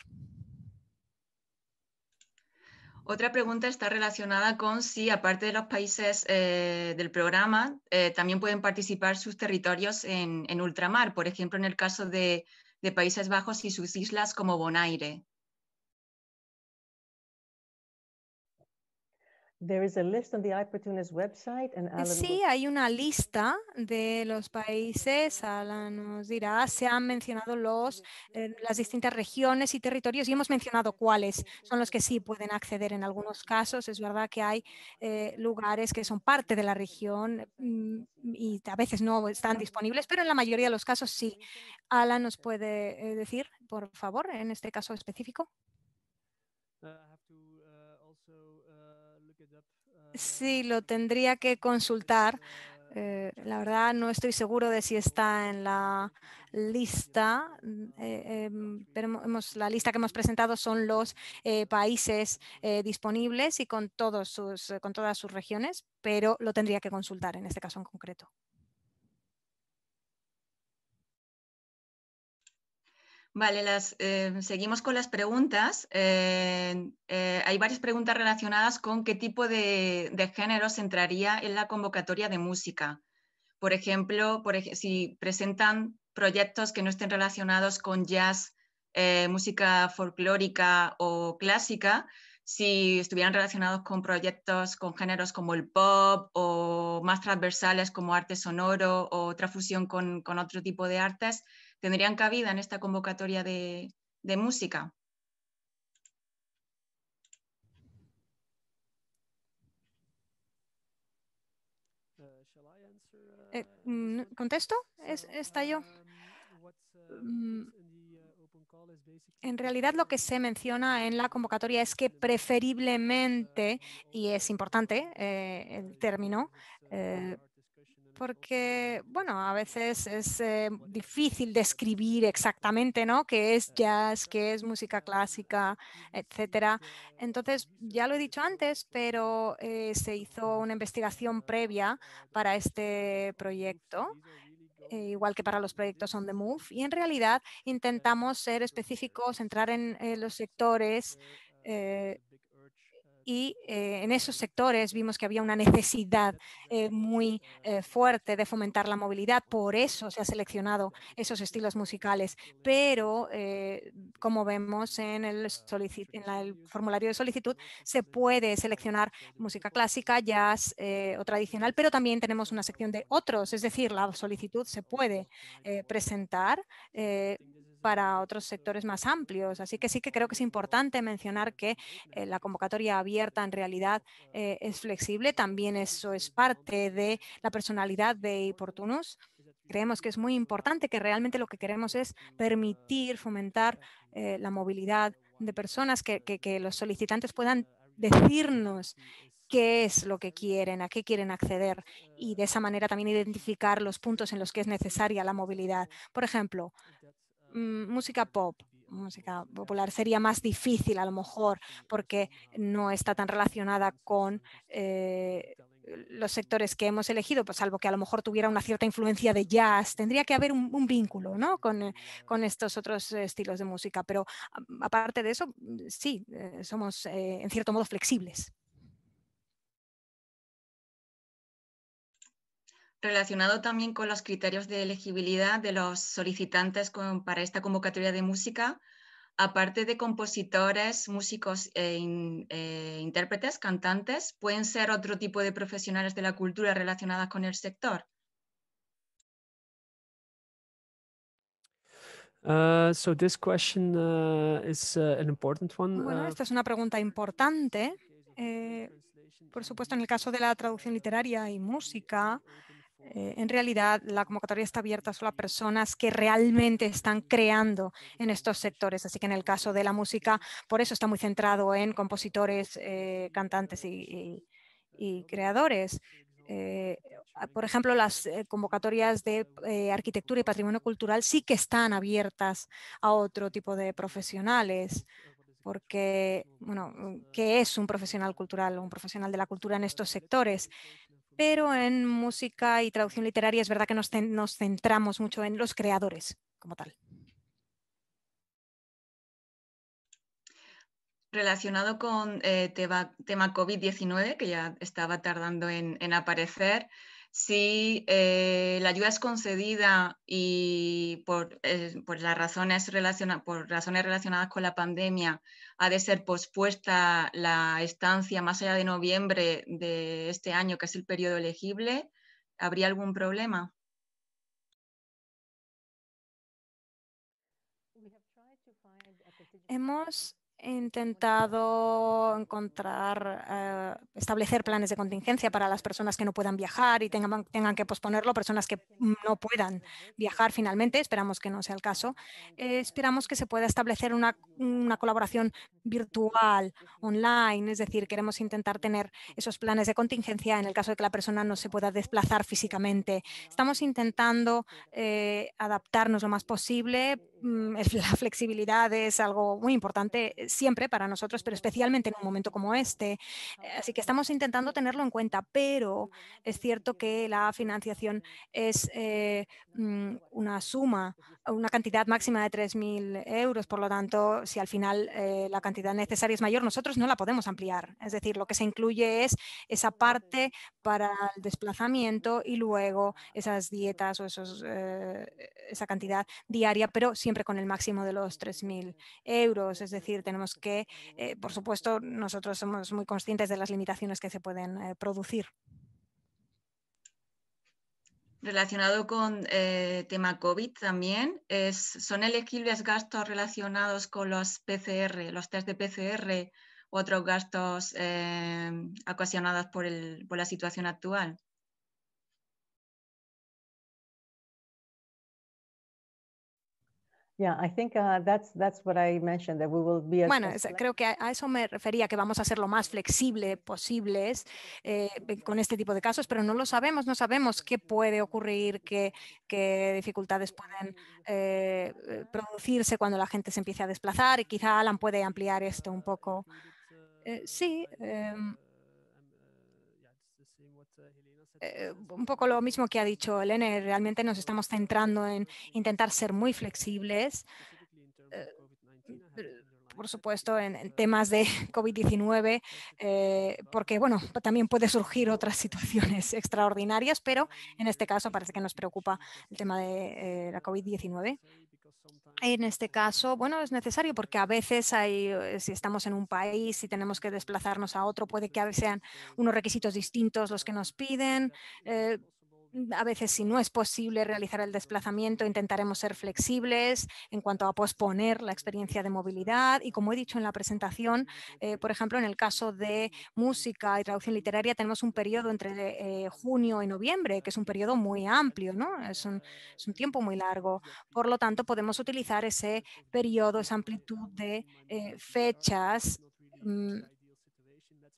Otra pregunta está relacionada con si, aparte de los países eh, del programa, eh, también pueden participar sus territorios en, en, ultramar, por ejemplo, en el caso de, de Países Bajos y sus islas como Bonaire. There is a list on the website and eh, sí, hay una lista de los países. Alan nos dirá, se han mencionado los, eh, las distintas regiones y territorios y hemos mencionado cuáles son los que sí pueden acceder. En algunos casos es verdad que hay eh, lugares que son parte de la región mm, y a veces no están disponibles, pero en la mayoría de los casos sí. Alan nos puede decir, por favor, en este caso específico. Uh, Sí, lo tendría que consultar. Eh, la verdad no estoy seguro de si está en la lista, mm, eh, em, pero la lista que hemos presentado son los eh, países disponibles y con todas sus regiones, pero lo tendría que consultar en este caso en concreto. Vale, eh, seguimos con las preguntas. Eh, eh, hay varias preguntas relacionadas con qué tipo de, de géneros entraría en la convocatoria de música. Por ejemplo, por, si presentan proyectos que no estén relacionados con jazz, música folclórica o clásica, si estuvieran relacionados con proyectos con géneros como el pop o más transversales como arte sonoro o otra fusión con, con otro tipo de artes, tendrían cabida en esta convocatoria de, música? Eh, mm, ¿Contesto? Es, ¿Está yo? Mm, en realidad lo que se menciona en la convocatoria es que preferiblemente, y es importante eh, el término, eh, porque, bueno, a veces es eh, difícil describir exactamente, ¿no? ¿Qué es jazz? ¿Qué es música clásica? Etcétera. Entonces, ya lo he dicho antes, pero eh, se hizo una investigación previa para este proyecto eh, igual que para los proyectos on the move. Y en realidad intentamos ser específicos, entrar en, los sectores y eh, en esos sectores vimos que había una necesidad eh, muy eh, fuerte de fomentar la movilidad, por eso se ha seleccionado esos estilos musicales, pero como vemos en, el, el, formulario de solicitud, se puede seleccionar música clásica, jazz o tradicional, pero también tenemos una sección de otros, es decir, la solicitud se puede presentar para otros sectores más amplios. Así que sí que creo que es importante mencionar que eh, la convocatoria abierta en realidad eh, es flexible. También eso es parte de la personalidad de Portunus. Creemos que es muy importante que realmente lo que queremos es permitir, fomentar eh, la movilidad de personas, que los solicitantes puedan decirnos qué es lo que quieren, a qué quieren acceder y de esa manera también identificar los puntos en los que es necesaria la movilidad. Por ejemplo, Mm, música pop, música popular, sería más difícil a lo mejor porque no está tan relacionada con eh, los sectores que hemos elegido, pues salvo que a lo mejor tuviera una cierta influencia de jazz, tendría que haber un, vínculo ¿no? Eh, con, estos otros estilos de música. Pero aparte de eso, sí, eh, somos en cierto modo flexibles. relacionado también con los criterios de elegibilidad de los solicitantes para esta convocatoria de música, aparte de compositores, músicos e, eh, intérpretes, cantantes, pueden ser otro tipo de profesionales de la cultura relacionadas con el sector. Bueno, esta es una pregunta importante. Eh, por supuesto, en el caso de la traducción literaria y música, eh, en realidad la convocatoria está abierta solo a personas que realmente están creando en estos sectores. Así que en el caso de la música, por eso está muy centrado en compositores, eh, cantantes y, creadores. Eh, por ejemplo, las convocatorias de arquitectura y patrimonio cultural sí que están abiertas a otro tipo de profesionales, porque, bueno, ¿qué es un profesional cultural o un profesional de la cultura en estos sectores? pero en música y traducción literaria es verdad que nos, centramos mucho en los creadores como tal. Relacionado con eh, tema, COVID-19, que ya estaba tardando en aparecer, si eh, la ayuda es concedida y por, eh, las razones por razones relacionadas con la pandemia ha de ser pospuesta la estancia más allá de noviembre de este año, que es el periodo elegible, ¿habría algún problema? Hemos He intentado encontrar, eh, establecer planes de contingencia para las personas que no puedan viajar y tengan, tengan que posponerlo, personas que no puedan viajar finalmente, esperamos que no sea el caso. Eh, esperamos que se pueda establecer una, colaboración virtual, online, es decir, queremos intentar tener esos planes de contingencia en el caso de que la persona no se pueda desplazar físicamente. Estamos intentando eh, adaptarnos lo más posible mm, *laughs* la flexibilidad es algo muy importante siempre para nosotros, pero especialmente en un momento como este. Eh, así que estamos intentando tenerlo en cuenta, pero es cierto que la financiación es eh, mm, una suma una cantidad máxima de 3.000 euros, por lo tanto, si al final eh, la cantidad necesaria es mayor, nosotros no la podemos ampliar. Es decir, lo que se incluye es esa parte para el desplazamiento y luego esas dietas o eh, esa cantidad diaria, pero siempre con el máximo de los 3.000 euros. Es decir, tenemos que, eh, por supuesto, nosotros somos muy conscientes de las limitaciones que se pueden producir relacionado con el eh, tema COVID también, son elegibles gastos relacionados con los PCR, los test de PCR u otros gastos eh, ocasionados por, el, por la situación actual. Bueno, creo que a, eso me refería, que vamos a ser lo más flexible posibles eh, con este tipo de casos, pero no lo sabemos, no sabemos qué puede ocurrir, qué, dificultades pueden eh, eh, producirse cuando la gente se empiece a desplazar y quizá Alan puede ampliar esto un poco. sí. Em, eh, un poco lo mismo que ha dicho Elena, realmente nos estamos centrando en intentar ser muy flexibles. Eh, por supuesto, en, temas de *laughs* COVID-19, eh, porque, bueno, también puede surgir otras situaciones *laughs* extraordinarias, pero en este caso parece que nos preocupa el tema de la COVID-19. En este caso, bueno, es necesario porque a veces hay, eh, si estamos en un país y tenemos que desplazarnos a otro, puede que sean unos requisitos distintos los que nos piden. Eh, Mm, a veces, si no es posible realizar el desplazamiento, intentaremos ser flexibles en cuanto a posponer la experiencia de movilidad. Y como he dicho en la presentación, eh, por ejemplo, en el caso de música y traducción literaria, tenemos un periodo entre eh, junio y noviembre, que es un periodo muy amplio, ¿no? Es un, es un, tiempo muy largo. Por lo tanto, podemos utilizar ese periodo, esa amplitud de eh, fechas. Mm,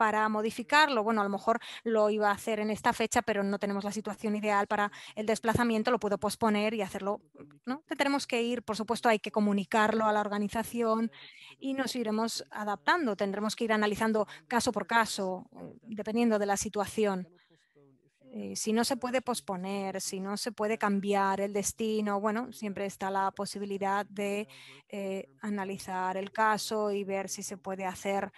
para modificarlo. Bueno, a lo mejor lo iba a hacer en esta fecha, pero no tenemos la situación ideal para el desplazamiento, lo puedo posponer y hacerlo. ¿no? Tenemos que ir, por supuesto, hay que comunicarlo a la organización y nos iremos adaptando. Tendremos que ir analizando caso por caso, eh, dependiendo de la situación. Eh, si no se puede posponer, si no se puede cambiar el destino, bueno, siempre está la posibilidad de eh, analizar el caso y ver si se puede hacer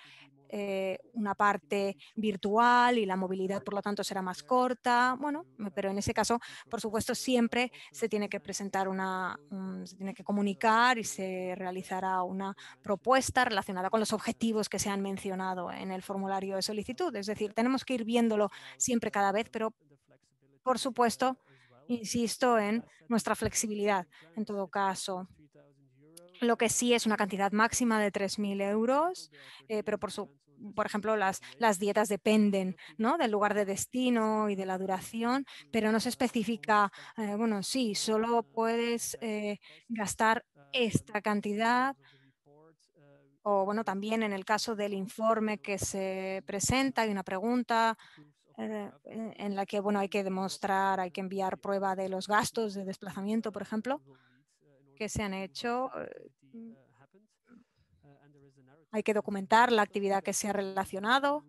eh, una parte virtual y la movilidad, por lo tanto, será más corta. Bueno, pero en ese caso, por supuesto, siempre se tiene que presentar una, se tiene que comunicar y se realizará una propuesta relacionada con los objetivos que se han mencionado en el formulario de solicitud. Es decir, tenemos que ir viéndolo siempre cada vez, pero por supuesto, insisto en nuestra flexibilidad en todo caso. Lo que sí es una cantidad máxima de 3.000 euros, eh, pero por, su, por ejemplo, las, las dietas dependen del lugar de destino y de la duración, pero no se especifica, eh, bueno, sí, solo puedes eh, gastar esta cantidad o bueno, también en el caso del informe que se presenta hay una pregunta eh, en la que bueno, hay que demostrar, hay que enviar prueba de los gastos de desplazamiento, por ejemplo, que se han hecho hay que documentar la actividad que se ha relacionado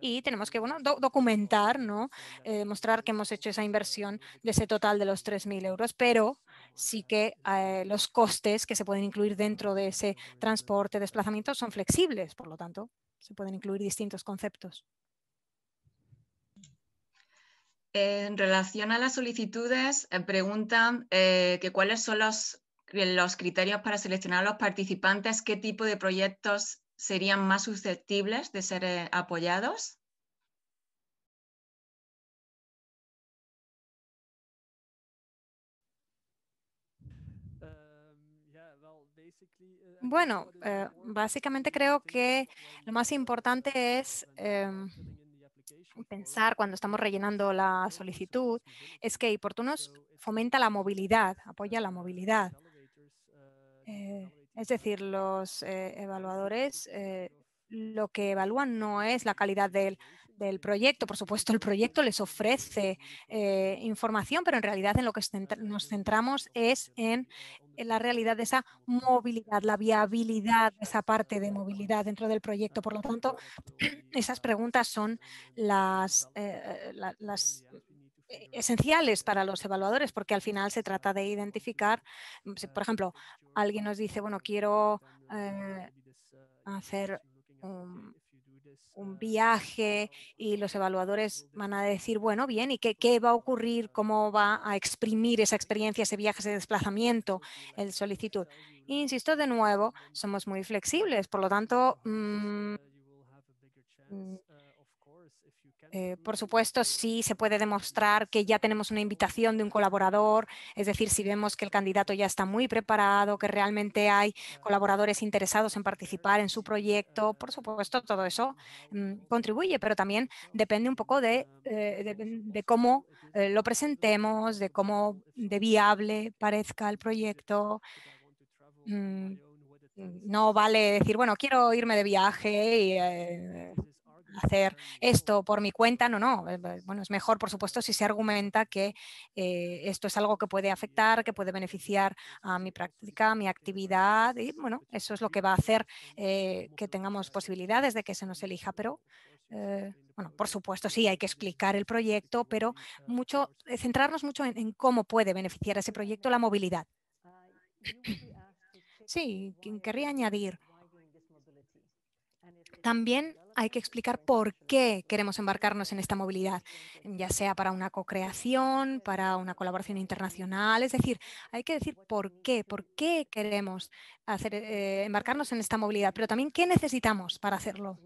y tenemos que bueno, documentar, ¿no? Eh, mostrar que hemos hecho esa inversión de ese total de los 3.000 euros, pero sí que eh, los costes que se pueden incluir dentro de ese transporte, desplazamiento, son flexibles, por lo tanto, se pueden incluir distintos conceptos. En relación a las solicitudes, eh, preguntan que cuáles son los los criterios para seleccionar a los participantes, qué tipo de proyectos serían más susceptibles de ser eh, apoyados. Bueno, eh, básicamente creo que lo más importante es em, pensar cuando estamos rellenando la solicitud, es que iportunos fomenta la movilidad, apoya la movilidad. Eh, es decir, los eh, evaluadores eh, lo que evalúan no es la calidad del, proyecto. Por supuesto, el proyecto les ofrece información, pero en realidad en lo que nos centramos es en, la realidad de esa movilidad, la viabilidad de esa parte de movilidad dentro del proyecto. Por lo tanto, *clears throat* esas preguntas son las, las eh, esenciales para los evaluadores, porque al final se trata de identificar, mm, por ejemplo, alguien nos dice, bueno, quiero eh, hacer un, viaje y los evaluadores van a decir, bueno, bien, ¿y qué, qué, va a ocurrir? ¿Cómo va a exprimir esa experiencia, ese viaje, ese desplazamiento, el solicitud? insisto, de nuevo, somos muy flexibles, por lo tanto... Mm, eh, por supuesto, sí se puede demostrar que ya tenemos una invitación de un colaborador, es decir, si vemos que el candidato ya está muy preparado, que realmente hay colaboradores interesados en participar en su proyecto, por supuesto, todo eso mm, contribuye, pero también depende un poco de, eh, cómo eh, lo presentemos, de cómo de viable parezca el proyecto. Mm, no vale decir, bueno, quiero irme de viaje y hacer esto por mi cuenta, no, no. Eh, eh, bueno, es mejor, por supuesto, si se argumenta que eh, esto es algo que puede afectar, que puede beneficiar a mi práctica, a mi actividad, y bueno, eso es lo que va a hacer que tengamos posibilidades de que se nos elija, pero bueno, por supuesto, sí, hay que explicar el proyecto, pero mucho, centrarnos mucho en, cómo puede beneficiar ese proyecto la movilidad. *coughs* Sí, querría añadir. También hay que explicar por qué queremos embarcarnos en esta movilidad, ya sea para una co-creación, para una colaboración internacional, es decir, hay que decir por qué, por qué queremos hacer, eh, embarcarnos en esta movilidad, pero también qué necesitamos para hacerlo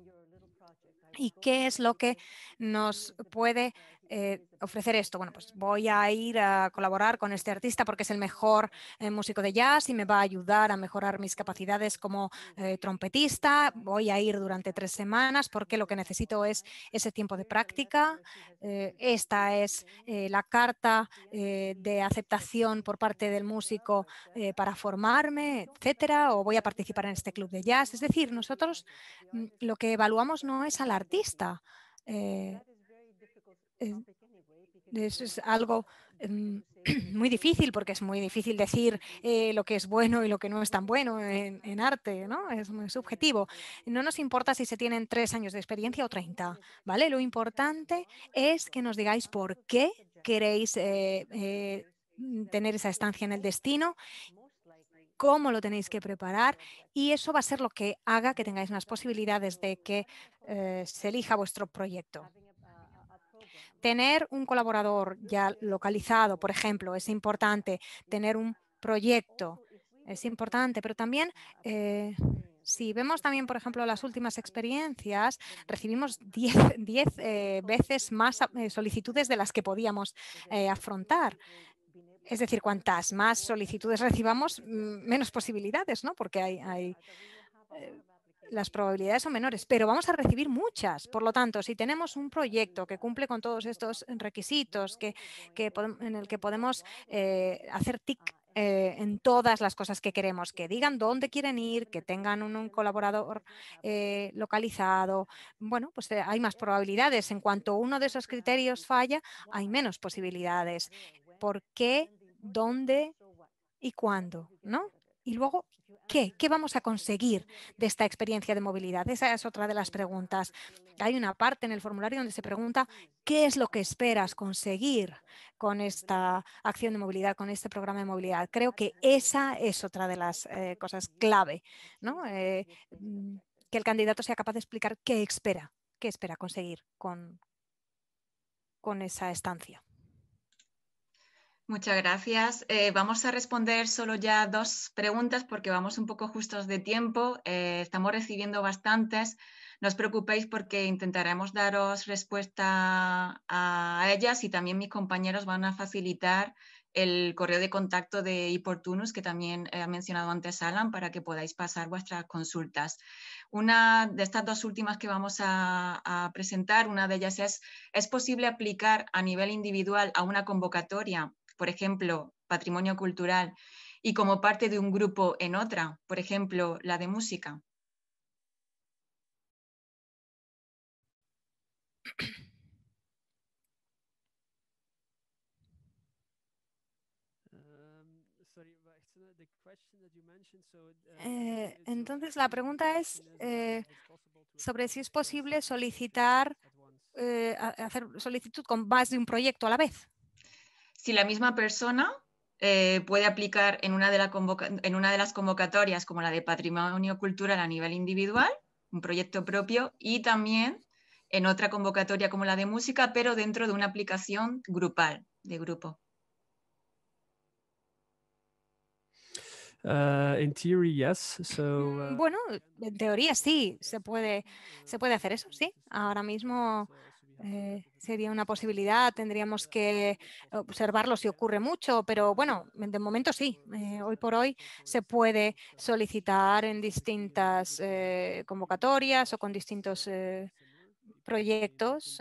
y qué es lo que nos puede eh, ofrecer esto? Bueno, pues voy a ir a colaborar con este artista porque es el mejor eh, músico de jazz y me va a ayudar a mejorar mis capacidades como eh, trompetista. Voy a ir durante tres semanas porque lo que necesito es ese tiempo de práctica. esta es la carta de aceptación por parte del músico para formarme, etcétera. O voy a participar en este club de jazz. Es decir, nosotros mm, lo que evaluamos no es al artista. Eh, eh, es algo em, *clears throat* eh, muy difícil porque es muy difícil decir eh, lo que es bueno y lo que no es tan bueno en, arte, ¿no? Es muy subjetivo. No nos importa si se tienen tres años de experiencia o 30, ¿vale? Lo importante es que nos digáis por qué queréis tener esa estancia en el destino cómo lo tenéis que preparar y eso va a ser lo que haga que tengáis más posibilidades de que se elija vuestro proyecto. Tener un colaborador ya localizado, por ejemplo, es importante. Tener un proyecto es importante, pero también... Eh, si vemos también, por ejemplo, las últimas experiencias, recibimos 10 *laughs* eh, veces más eh, solicitudes de las que podíamos afrontar. Es decir, cuantas más solicitudes recibamos, mm, menos posibilidades, ¿no? Porque hay, las probabilidades son menores, pero vamos a recibir muchas. Por lo tanto, si tenemos un proyecto que cumple con todos estos requisitos, que, en el que podemos eh, hacer TIC eh, en todas las cosas que queremos, que digan dónde quieren ir, que tengan un, colaborador eh, localizado. Bueno, pues hay más probabilidades. En cuanto uno de esos criterios falla, hay menos posibilidades. ¿Por qué? ¿Dónde? ¿Y cuándo? ¿No? ¿Y luego qué? ¿Qué vamos a conseguir de esta experiencia de movilidad? Esa es otra de las preguntas. Hay una parte en el formulario donde se pregunta qué es lo que esperas conseguir con esta acción de movilidad, con este programa de movilidad. Creo que esa es otra de las eh, cosas clave, ¿no? Eh, mm, que el candidato sea capaz de explicar qué espera, qué espera conseguir con, con esa estancia. Muchas gracias. Eh, vamos a responder solo ya dos preguntas porque vamos un poco justos de tiempo. Eh, estamos recibiendo bastantes. No os preocupéis porque intentaremos daros respuesta a ellas y también mis compañeros van a facilitar el correo de contacto de Iportunus, que también eh, ha mencionado antes Alan, para que podáis pasar vuestras consultas. Una de estas dos últimas que vamos a, a presentar, una de ellas es, ¿es posible aplicar a nivel individual a una convocatoria por ejemplo, patrimonio cultural, y como parte de un grupo en otra, por ejemplo, la de música? Um, uh, eh, uh, entonces, la pregunta es eh, sobre si es posible solicitar eh, hacer solicitud con más de un proyecto a la vez si la misma persona eh, puede aplicar en una, de las convocatorias como la de patrimonio cultural a nivel individual, un proyecto propio, y también en otra convocatoria como la de música, pero dentro de una aplicación grupal, de grupo. Uh, mm, uh, bueno, en teoría sí, se puede, se puede hacer eso, sí. Ahora mismo eh, sería una posibilidad, tendríamos que observarlo si ocurre mucho, pero bueno, de momento sí, eh, hoy por hoy se puede solicitar en distintas eh, convocatorias o con distintos proyectos.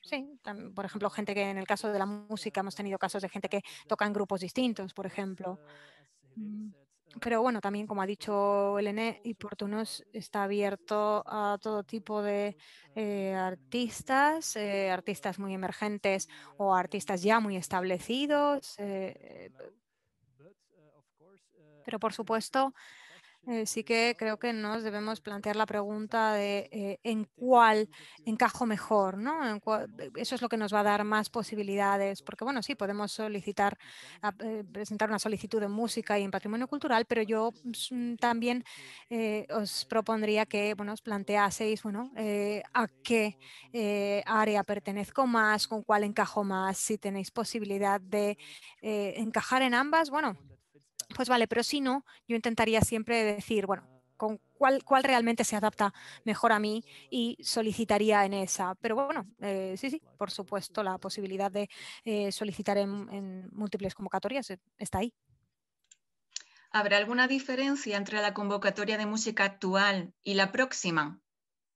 sí, por ejemplo, gente que en el caso de la música hemos tenido casos de gente que toca en grupos distintos, por ejemplo. Mm. Pero bueno, también como ha dicho Elene, Importunos está abierto a todo tipo de eh, artistas, eh, artistas muy emergentes o artistas ya muy establecidos. Eh, uh, uh, pero por supuesto, eh, sí que creo que nos debemos plantear la pregunta de eh, en cuál encajo mejor, ¿no? eso es lo que nos va a dar más posibilidades, porque bueno, sí, podemos solicitar, eh, presentar una solicitud en música y en patrimonio cultural, pero yo pues, mm, también os propondría que, bueno, os planteaseis, bueno, a qué área pertenezco más, con cuál encajo más, si tenéis posibilidad de encajar en ambas, bueno, pues vale, pero si no, yo intentaría siempre decir, bueno, con cuál, cuál realmente se adapta mejor a mí y solicitaría en esa. Pero bueno, eh, sí, sí, por supuesto, la posibilidad de eh, solicitar en múltiples convocatorias eh, está ahí. ¿Habrá alguna diferencia entre la convocatoria de música actual y la próxima?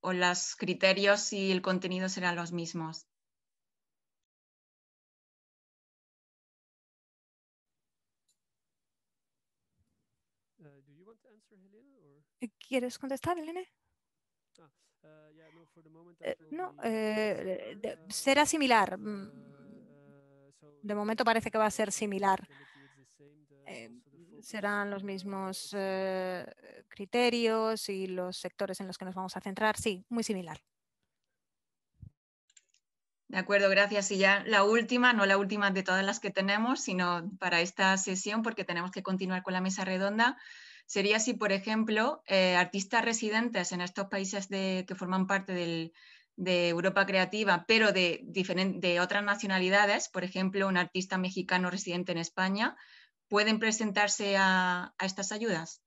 ¿O los criterios y el contenido serán los mismos? ¿Quieres contestar, Elena? no, será similar. Eh, mm, eh, de momento parece que va a ser similar. Eh, serán los mismos criterios y los sectores en los que nos vamos a centrar. Sí, muy similar. De acuerdo, gracias. Y ya la última, no la última de todas las que tenemos, sino para esta sesión, porque tenemos que continuar con la mesa redonda sería si, por ejemplo, eh, artistas residentes en estos países que forman parte de Europa Creativa, pero de, otras nacionalidades, por ejemplo, un artista mexicano residente en España, pueden presentarse a estas ayudas.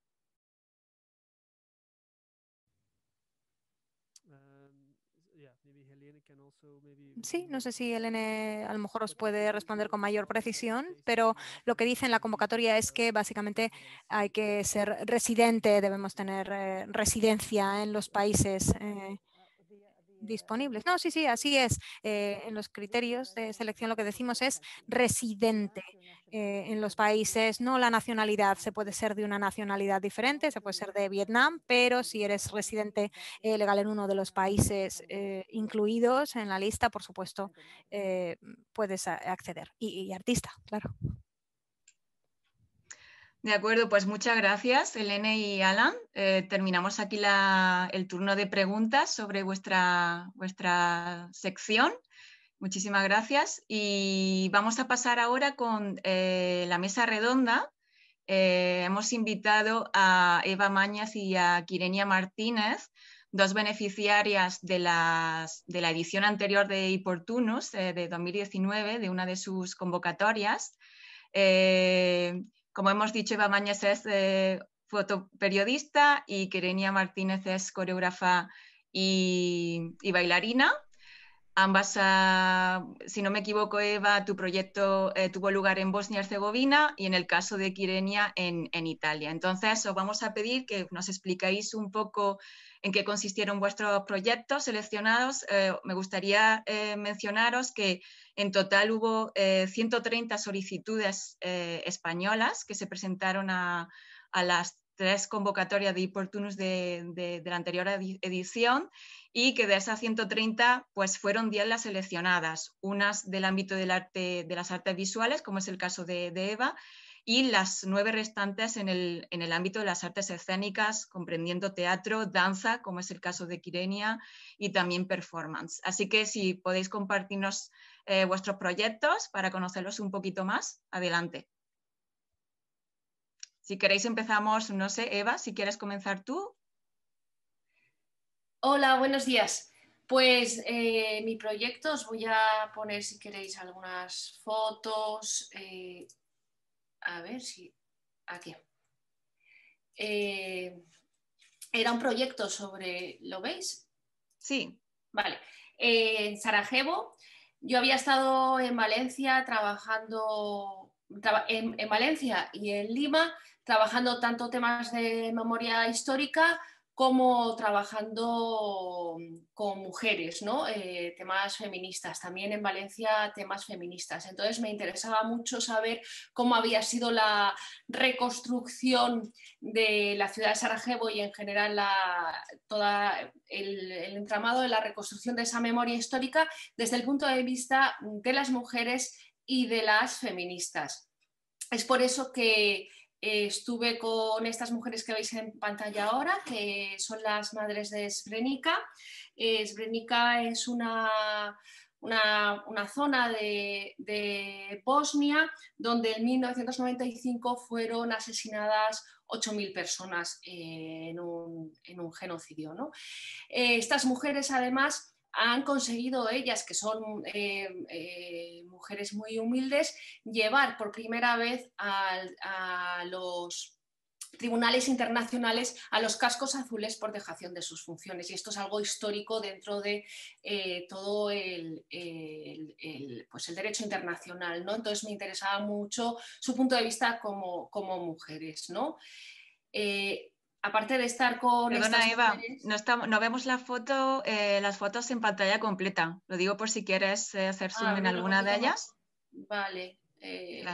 sí, no sé si Elene a lo mejor os puede responder con mayor precisión, pero lo que dice en la convocatoria es que básicamente hay que ser residente, debemos tener eh, residencia en los países. Eh, disponibles. No, sí, sí, así es. Eh, en los criterios de selección lo que decimos es residente eh, en los países, no la nacionalidad. Se puede ser de una nacionalidad diferente, se puede ser de Vietnam, pero si eres residente eh, legal en uno de los países incluidos en la lista, por supuesto, puedes acceder. y artista, claro. De acuerdo, pues muchas gracias, Elena y Alan. Eh, terminamos aquí el turno de preguntas sobre vuestra, vuestra sección. Muchísimas gracias. Y vamos a pasar ahora con eh, la mesa redonda. Eh, hemos invitado a Eva Mañas y a Quirenia Martínez, dos beneficiarias de, las, de la edición anterior de Iportunos de 2019, de una de sus convocatorias. Como hemos dicho, Eva Mañez es eh, fotoperiodista y Quirenia Martínez es coreógrafa y, bailarina. Ambas, ah, si no me equivoco, Eva, tu proyecto eh, tuvo lugar en Bosnia y Herzegovina y en el caso de Quirenia en, en, Italia. Entonces, os vamos a pedir que nos explicáis un poco en qué consistieron vuestros proyectos seleccionados. Eh, me gustaría eh, mencionaros que en total hubo 130 eh, solicitudes españolas que se presentaron a, las tres convocatorias de Iportunus de, la anterior edición y que de esas 130 pues fueron 10 las seleccionadas, unas del ámbito de las artes visuales, como es el caso de, de Eva, y las nueve restantes en el, ámbito de las artes escénicas, comprendiendo teatro, danza, como es el caso de Quirenia, y también performance. Así que si podéis compartirnos eh, vuestros proyectos para conocerlos un poquito más, adelante. Si queréis empezamos, no sé, Eva, si quieres comenzar tú. Hola, buenos días. Pues eh, mi proyecto, os voy a poner si queréis algunas fotos. Eh, a ver si, aquí. Eh, era un proyecto sobre, ¿lo veis? Sí. Vale. Eh, en Sarajevo, yo había estado en Valencia trabajando, en Valencia y en Lima, trabajando tanto temas de memoria histórica como trabajando con mujeres, eh, temas feministas, también en Valencia temas feministas. Entonces me interesaba mucho saber cómo había sido la reconstrucción de la ciudad de Sarajevo y en general la, toda el entramado de la reconstrucción de esa memoria histórica desde el punto de vista de las mujeres y de las feministas. Es por eso que eh, estuve con estas mujeres que veis en pantalla ahora, que son las madres de Srebrenica. Eh, Srebrenica es una, una, zona de, Bosnia donde en 1995 fueron asesinadas 8.000 personas eh, en, un, genocidio. estas mujeres, además, han conseguido ellas, que son em, eh, mujeres muy humildes, llevar por primera vez a, los tribunales internacionales a los cascos azules por dejación de sus funciones. Y esto es algo histórico dentro de eh, todo el, pues el, derecho internacional. ¿no? Entonces me interesaba mucho su punto de vista como, mujeres. ¿no? Eh, aparte de estar con. Perdona, Eva, no, estamos, no vemos la foto, eh, las fotos en pantalla completa. Lo digo por si quieres eh, hacer ah, zoom en alguna pues de ellas. Vale, eh,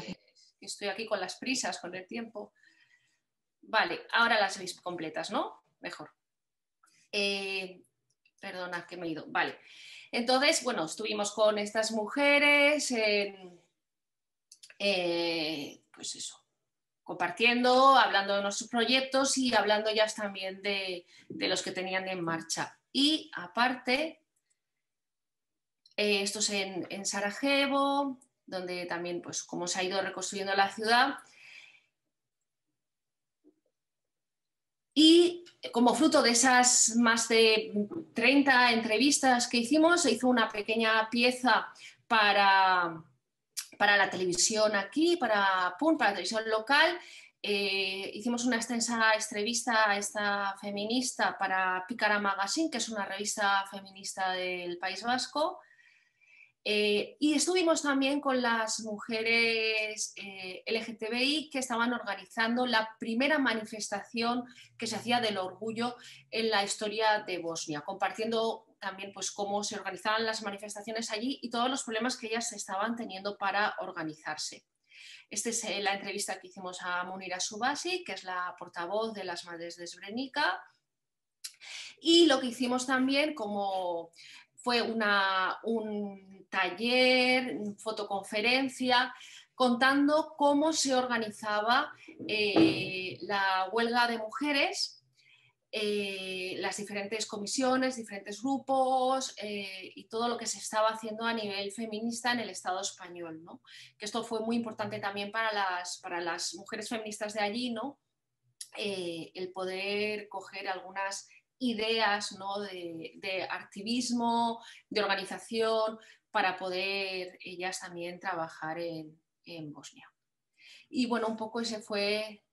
estoy aquí con las prisas, con el tiempo. Vale, ahora las veis completas, ¿no? Mejor. perdona, que me he ido. Vale. Entonces, bueno, estuvimos con estas mujeres. pues eso, compartiendo, hablando de nuestros proyectos y hablando ya también de, los que tenían en marcha. Y aparte, eh, esto es en, Sarajevo, donde también, pues como se ha ido reconstruyendo la ciudad. Y como fruto de esas más de 30 entrevistas que hicimos, se hizo una pequeña pieza para para la televisión aquí, para Pum, para la televisión local. Eh, hicimos una extensa entrevista a esta feminista para Picara Magazine, que es una revista feminista del País Vasco. Eh, y estuvimos también con las mujeres eh, LGTBI que estaban organizando la primera manifestación que se hacía del orgullo en la historia de Bosnia, compartiendo también pues, cómo se organizaban las manifestaciones allí y todos los problemas que ellas estaban teniendo para organizarse. Esta es eh, la entrevista que hicimos a Munira Subasi, que es la portavoz de las Madres de Srebrenica. Y lo que hicimos también como fue una, un taller, fotoconferencia, contando cómo se organizaba eh, la huelga de mujeres, eh, las diferentes comisiones, diferentes grupos eh, y todo lo que se estaba haciendo a nivel feminista en el Estado español. Que esto fue muy importante también para las, para las mujeres feministas de allí, ¿no? el poder coger algunas ideas ¿no? de, activismo, de organización, para poder ellas también trabajar en, Bosnia. Y bueno, un poco ese fue,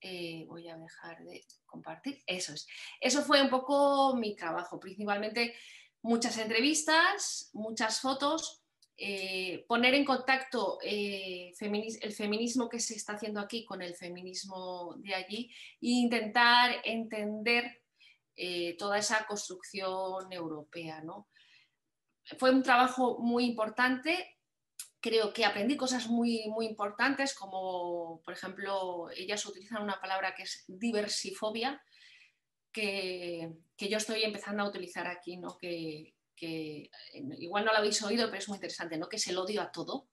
eh, voy a dejar de compartir, eso es, eso fue un poco mi trabajo, principalmente muchas entrevistas, muchas fotos, eh, poner en contacto eh, el feminismo que se está haciendo aquí con el feminismo de allí e intentar entender eh, toda esa construcción europea. ¿no? Fue un trabajo muy importante, creo que aprendí cosas muy, muy importantes, como por ejemplo, ellas utilizan una palabra que es diversifobia, que, yo estoy empezando a utilizar aquí, que, igual no lo habéis oído, pero es muy interesante, que es el odio a todo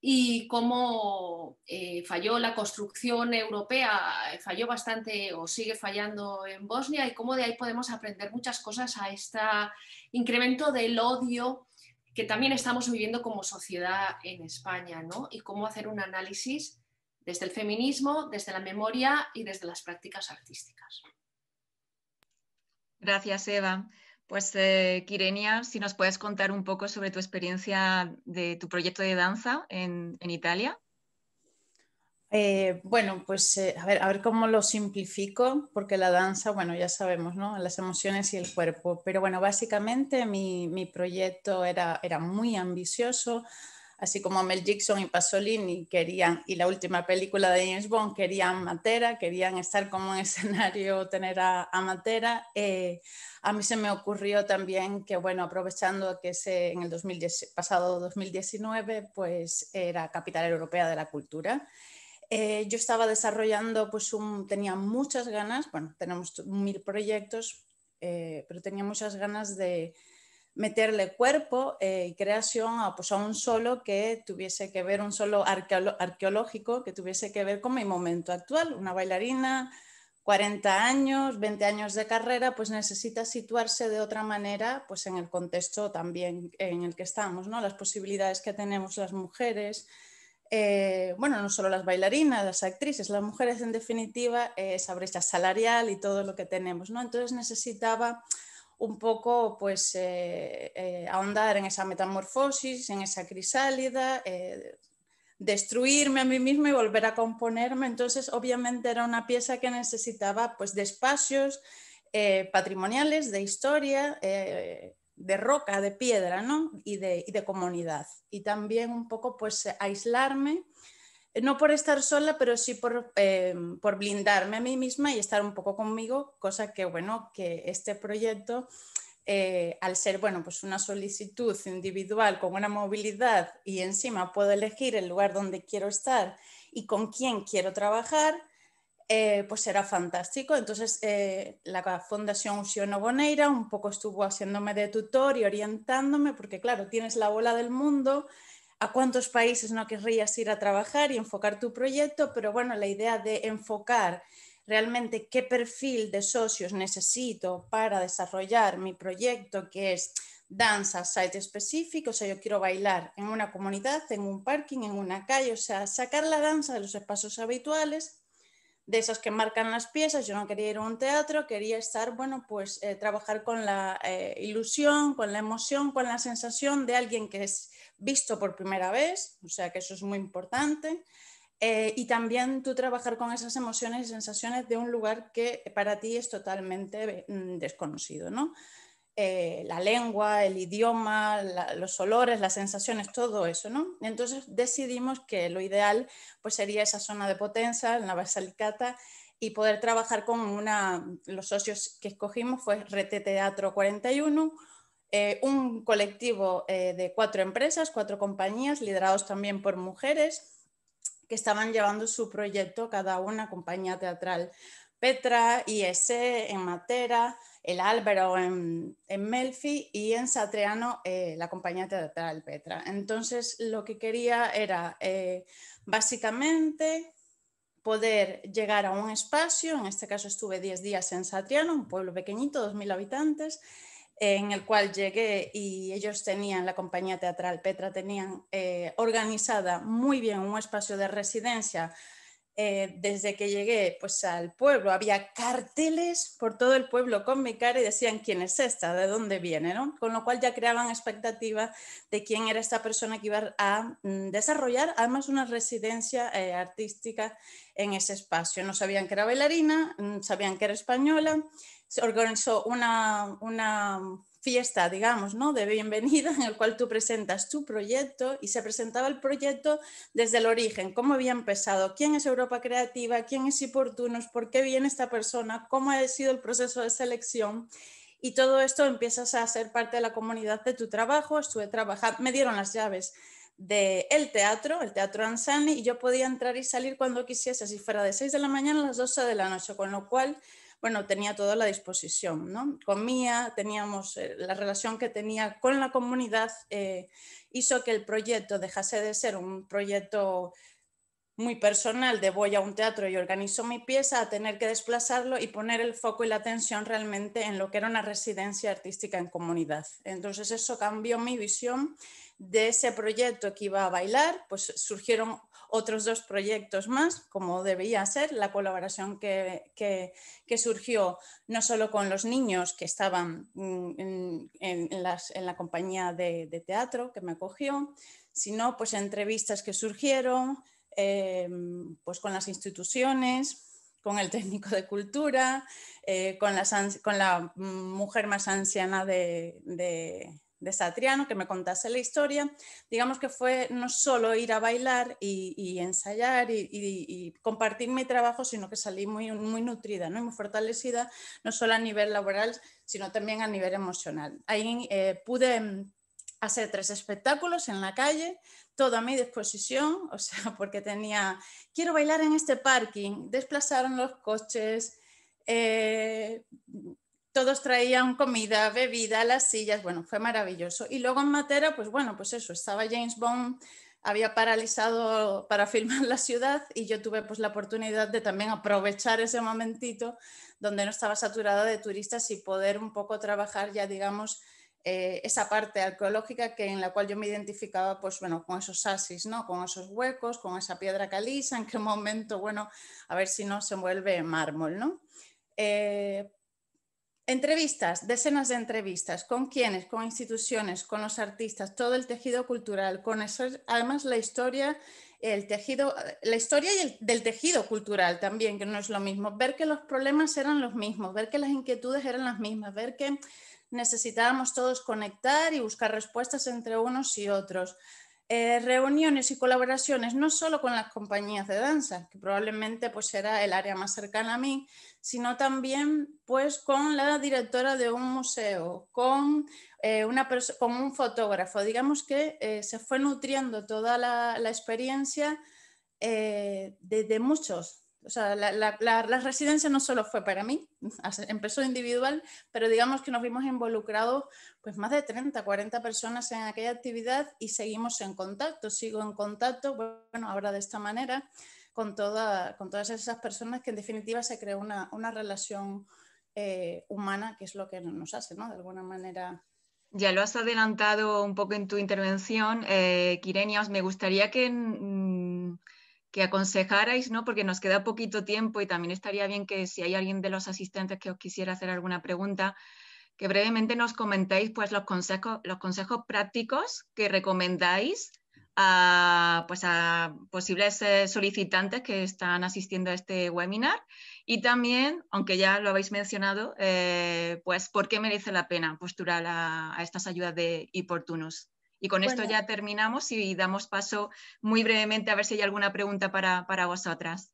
y cómo eh, falló la construcción europea, eh, falló bastante o sigue fallando en Bosnia y cómo de ahí podemos aprender muchas cosas a este incremento del odio que también estamos viviendo como sociedad en España, ¿no? Y cómo hacer un análisis desde el feminismo, desde la memoria y desde las prácticas artísticas. Gracias, Eva. Pues eh, Kirenia, si nos puedes contar un poco sobre tu experiencia de tu proyecto de danza en, Italia. Eh, bueno, pues eh, a, ver, cómo lo simplifico, porque la danza, bueno, ya sabemos, ¿no? Las emociones y el cuerpo. Pero bueno, básicamente mi, proyecto era, era muy ambicioso así como Mel Gibson y Pasolini querían, y la última película de James Bond, querían Matera, querían estar como en *laughs* escenario, tener a, Matera. Eh, a mí se me ocurrió también que, bueno, aprovechando que ese, en el 2010, pasado 2019, pues era Capital Europea de la Cultura. Eh, yo estaba desarrollando, pues un, tenía muchas ganas, bueno, tenemos mil proyectos, eh, pero tenía muchas ganas de, meterle cuerpo eh, y creación a, pues, a, un solo que tuviese que ver, un solo arqueológico que tuviese que ver con mi momento actual. Una bailarina, 40 años, 20 años de carrera, pues necesita situarse de otra manera pues, en el contexto también en el que estamos, ¿no? las posibilidades que tenemos las mujeres. Eh, bueno, no solo las bailarinas, las actrices, las mujeres en definitiva, eh, esa brecha salarial y todo lo que tenemos, ¿no? Entonces necesitaba un poco pues eh, eh, ahondar en esa metamorfosis, en esa crisálida, eh, destruirme a mí misma y volver a componerme. Entonces, obviamente era una pieza que necesitaba pues de espacios patrimoniales, de historia, de roca, de piedra, ¿no? Y de, y de comunidad. Y también un poco pues aislarme no por estar sola, pero sí em, por, blindarme a mí misma y estar un poco conmigo, cosa que, bueno, que este proyecto, eh, al ser, bueno, pues una solicitud individual con una movilidad y encima puedo elegir el lugar donde quiero estar y con quién quiero trabajar, eh, pues será fantástico. Entonces, eh, la Fundación Usiono Boneira un poco estuvo haciéndome de tutor y orientándome, porque claro, tienes la bola del mundo a cuántos países no querrías ir a trabajar y enfocar tu proyecto, pero bueno, la idea de enfocar realmente qué perfil de socios necesito para desarrollar mi proyecto, que es danza site específico, o sea, yo quiero bailar en una comunidad, en un parking, en una calle, o sea, sacar la danza de los espacios habituales, de esos que marcan las piezas, yo no quería ir a un teatro, quería estar, bueno, pues eh, trabajar con la eh, ilusión, con la emoción, con la sensación de alguien que es visto por primera vez, o sea que eso es muy importante. Eh, y también tú trabajar con esas emociones y sensaciones de un lugar que para ti es totalmente mm, desconocido, ¿no? Eh, la lengua, el idioma, los olores, las sensaciones, todo eso, ¿no? Entonces decidimos que lo ideal pues, sería esa zona de potencia, la basalicata, y poder trabajar con una, los socios que escogimos fue Rete Teatro 41, eh, un colectivo eh, de cuatro empresas, cuatro compañías, liderados también por mujeres, que estaban llevando su proyecto, cada una compañía teatral. Petra, ISE en Matera, el Álvaro en, Melfi y en Satriano eh, la compañía teatral Petra. Entonces, lo que quería era básicamente poder llegar a un espacio, en este caso estuve 10 días en Satriano, un pueblo pequeñito, 2.000 habitantes, en el cual llegué y ellos tenían, la compañía teatral Petra, tenían eh, organizada muy bien un espacio de residencia. Eh, desde que llegué pues, al pueblo, había carteles por todo el pueblo con mi cara y decían quién es esta, de dónde viene, ¿no? Con lo cual ya creaban expectativa de quién era esta persona que iba a mm, desarrollar además una residencia eh, artística en ese espacio. No sabían que era bailarina, mm, sabían que era española se organizó una, fiesta, digamos, ¿no? de bienvenida en el cual tú presentas tu proyecto y se presentaba el proyecto desde el origen, cómo había empezado, quién es Europa Creativa, quién es Importunos, por qué viene esta persona, cómo ha sido el proceso de selección. Y todo esto empiezas a ser parte de la comunidad de tu trabajo. Estuve trabajando, me dieron las llaves del el teatro, el teatro Ansani, y yo podía entrar y salir cuando quisiese, si fuera de 6 de la mañana a las 12 de la noche, con lo cual bueno, tenía toda la disposición, ¿no? Comía, teníamos eh, la relación que tenía con la comunidad, eh, hizo que el proyecto dejase de ser un proyecto muy personal de voy a un teatro y organizo mi pieza a tener que desplazarlo y poner el foco y la atención realmente en lo que era una residencia artística en comunidad. Entonces eso cambió mi visión de ese proyecto que iba a bailar, pues surgieron otros dos proyectos más, como debía ser, la colaboración que, surgió no solo con los niños que estaban mm, en, la compañía de, teatro que me acogió, sino pues entrevistas que surgieron em, pues con las instituciones, con el técnico de cultura, eh, con, la, mm, mujer más anciana de, de Satriano, que me contase la historia, digamos que fue no solo ir a bailar y, ensayar y, compartir mi trabajo, sino que salí muy, muy nutrida ¿no? muy fortalecida, no solo a nivel laboral, sino también a nivel emocional. Ahí eh, pude mm, hacer tres espectáculos en la calle, todo a mi disposición, *laughs* o sea, porque tenía, quiero bailar en este parking, desplazaron los coches, eh, todos traían comida, bebida, las sillas, bueno, fue maravilloso. Y luego en Matera, pues bueno, pues eso, estaba James Bond, había paralizado para filmar la ciudad y yo tuve pues la oportunidad de también aprovechar ese momentito donde no estaba saturada de turistas y poder un poco trabajar ya, digamos, eh, esa parte arqueológica que en la cual yo me identificaba pues bueno con esos asis no con esos huecos con esa piedra caliza en qué momento bueno a ver si no se envuelve mármol no eh, Entrevistas, decenas de entrevistas, con quiénes, con instituciones, con los artistas, todo el tejido cultural, con eso, además la historia, el tejido, la historia y el, del tejido cultural también, que no es lo mismo, ver que los problemas eran los mismos, ver que las inquietudes eran las mismas, ver que necesitábamos todos conectar y buscar respuestas entre unos y otros. Eh, reuniones y colaboraciones, no solo con las compañías de danza, que probablemente pues era el área más cercana a mí, sino también pues con la directora de un museo, con, eh, un fotógrafo. Digamos que eh, se fue nutriendo toda la, experiencia eh, de, muchos. O sea, la, residencia no solo fue para mí, *laughs* empezó individual, pero digamos que nos vimos involucrados pues más de 30, 40 personas en aquella actividad y seguimos en contacto, sigo en contacto, bueno, ahora de esta manera con, todas esas personas que en definitiva se creó una, relación eh, humana, que es lo que nos hace, ¿no? De alguna manera. Ya lo has adelantado un poco en tu intervención, eh, os Me gustaría que, mm, que aconsejarais, ¿no? porque nos queda poquito tiempo y también estaría bien que si hay alguien de los asistentes que os quisiera hacer alguna pregunta, que brevemente nos comentéis pues, los, consejos, los consejos prácticos que recomendáis a, pues a posibles eh, solicitantes que están asistiendo a este webinar y también, aunque ya lo habéis mencionado, eh, pues por qué merece la pena postular a, estas ayudas de Iportunus. Y con esto ya terminamos y damos paso muy brevemente a ver si hay alguna pregunta para, para vosotras.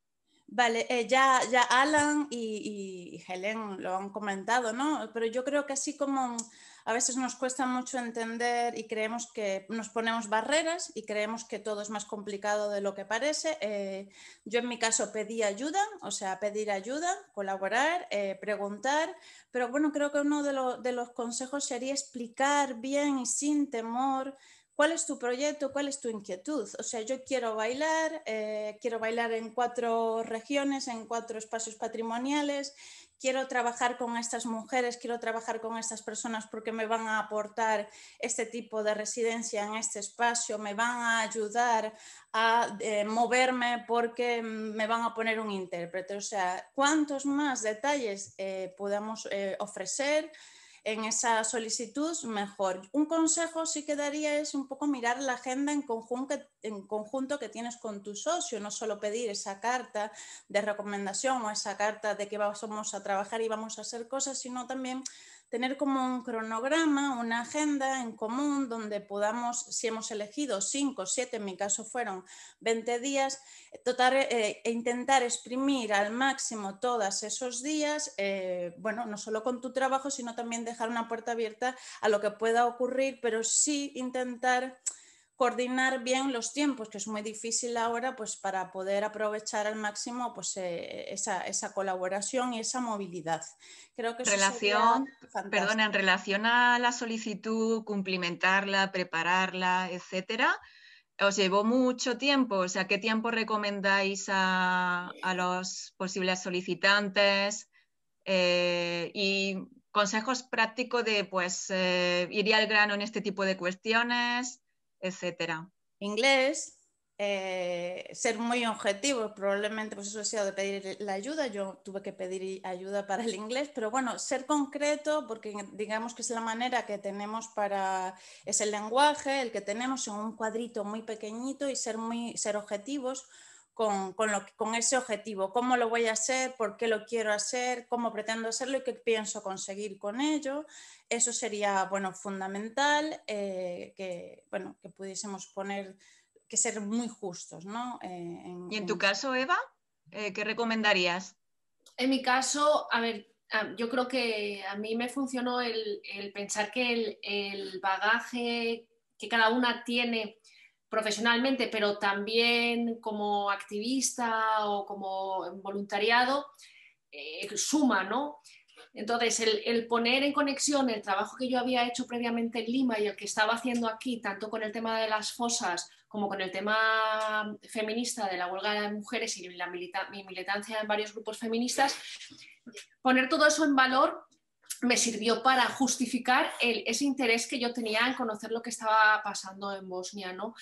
Vale, eh, ya, Alan y, Helen lo han comentado, ¿no? Pero yo creo que así como a veces nos cuesta mucho entender y creemos que nos ponemos barreras y creemos que todo es más complicado de lo que parece, eh, yo en mi caso pedí ayuda, o sea, pedir ayuda, colaborar, eh, preguntar, pero bueno, creo que uno de los consejos sería explicar bien y sin temor ¿Cuál es tu proyecto? ¿Cuál es tu inquietud? O sea, yo quiero bailar, eh, quiero bailar en cuatro regiones, en cuatro espacios patrimoniales, quiero trabajar con estas mujeres, quiero trabajar con estas personas porque me van a aportar este tipo de residencia en este espacio, me van a ayudar a eh, moverme porque mm, me van a poner un intérprete. O sea, cuantos más detalles eh, podamos ofrecer, en esa solicitud, mejor. Un consejo sí que daría es un poco mirar la agenda en conjunto, en conjunto que tienes con tu socio, no solo pedir esa carta de recomendación o esa carta de que vamos a trabajar y vamos a hacer cosas, sino también tener como un cronograma, una agenda en común donde podamos, si hemos elegido 5, 7, en mi caso fueron 20 días, eh, eh, e intentar exprimir al máximo todos esos días, eh, bueno, no solo con tu trabajo, sino también dejar una puerta abierta a lo que pueda ocurrir, pero sí intentar coordinar bien los tiempos, que es muy difícil ahora, pues para poder aprovechar al máximo pues, eh, esa, colaboración y esa movilidad. Creo que relación, en relación a la solicitud, cumplimentarla, prepararla, etcétera, os llevó mucho tiempo. O sea, ¿qué tiempo recomendáis a, los posibles solicitantes? Eh, y consejos prácticos de pues eh, iría al grano en este tipo de cuestiones, etcétera. Inglés, eh, ser muy objetivo, probablemente pues eso ha sido de pedir la ayuda, yo tuve que pedir ayuda para el inglés, pero bueno, ser concreto, porque digamos que es la manera que tenemos para, es el lenguaje, el que tenemos en un cuadrito muy pequeñito y ser muy, ser objetivos, con, con, con ese objetivo, cómo lo voy a hacer, por qué lo quiero hacer, cómo pretendo hacerlo y qué pienso conseguir con ello. Eso sería bueno, fundamental eh, que, bueno, que pudiésemos poner, que ser muy justos. ¿no? Eh, ¿Y en tu caso, Eva, eh, qué recomendarías? En mi caso, a ver, ah, yo creo que a mí me funcionó el, el pensar que el, el bagaje que cada una tiene profesionalmente, pero también como activista o como voluntariado, eh, suma, ¿no? Entonces, el, poner en conexión el trabajo que yo había hecho previamente en Lima y el que estaba haciendo aquí, tanto con el tema de las fosas como con el tema feminista de la huelga de mujeres y la mi militancia en varios grupos feministas, poner todo eso en valor me sirvió para justificar ese interés que yo tenía en conocer lo que estaba pasando en Bosnia, ¿no?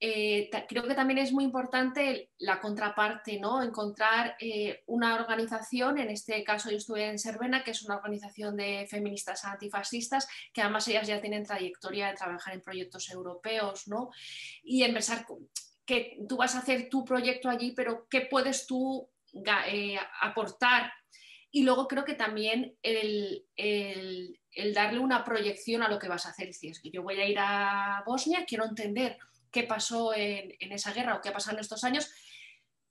Eh, creo que también es muy importante la contraparte, ¿no? Encontrar eh, una organización, en este caso yo estuve en Serbena que es una organización de feministas antifascistas, que además ellas ya tienen trayectoria de trabajar en proyectos europeos, ¿no? Y empezar que tú vas a hacer tu proyecto allí, pero ¿qué puedes tú eh, aportar y luego creo que también el, darle una proyección a lo que vas a hacer. Si es que yo voy a ir a Bosnia, quiero entender qué pasó en, esa guerra o qué ha pasado en estos años,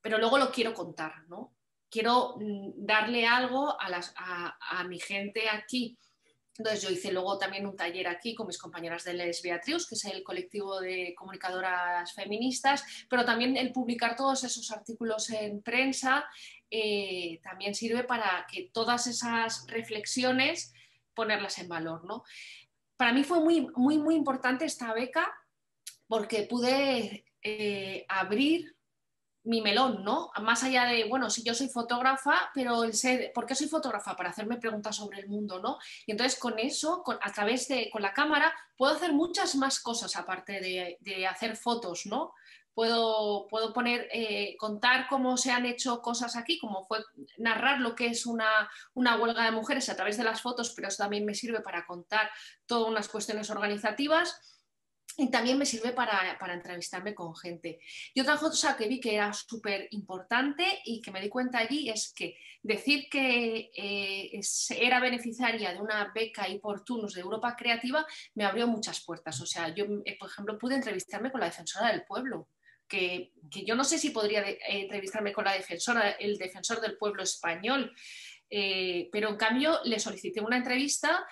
pero luego lo quiero contar, ¿no? Quiero mm, darle algo a, mi gente aquí. Entonces yo hice luego también un taller aquí con mis compañeras de Les Beatrius, que es el colectivo de comunicadoras feministas, pero también el publicar todos esos artículos en prensa, eh, también sirve para que todas esas reflexiones ponerlas en valor. ¿no? Para mí fue muy, muy, muy importante esta beca porque pude eh, abrir mi melón, ¿no? Más allá de, bueno, si yo soy fotógrafa, pero el ¿por qué soy fotógrafa? Para hacerme preguntas sobre el mundo, ¿no? Y entonces con eso, a través de, con la cámara, puedo hacer muchas más cosas aparte de, de hacer fotos, ¿no? puedo, puedo poner, eh, contar cómo se han hecho cosas aquí, como fue narrar lo que es una, una, huelga de mujeres a través de las fotos, pero eso también me sirve para contar todas unas cuestiones organizativas. Y también me sirve para, para entrevistarme con gente. Y otra cosa que vi que era súper importante y que me di cuenta allí es que decir que eh, era beneficiaria de una beca y por de Europa Creativa me abrió muchas puertas. O sea, yo, eh, por ejemplo, pude entrevistarme con la defensora del pueblo que, yo no sé si podría entrevistarme con la defensora, el defensor del pueblo español, eh, pero en cambio le solicité una entrevista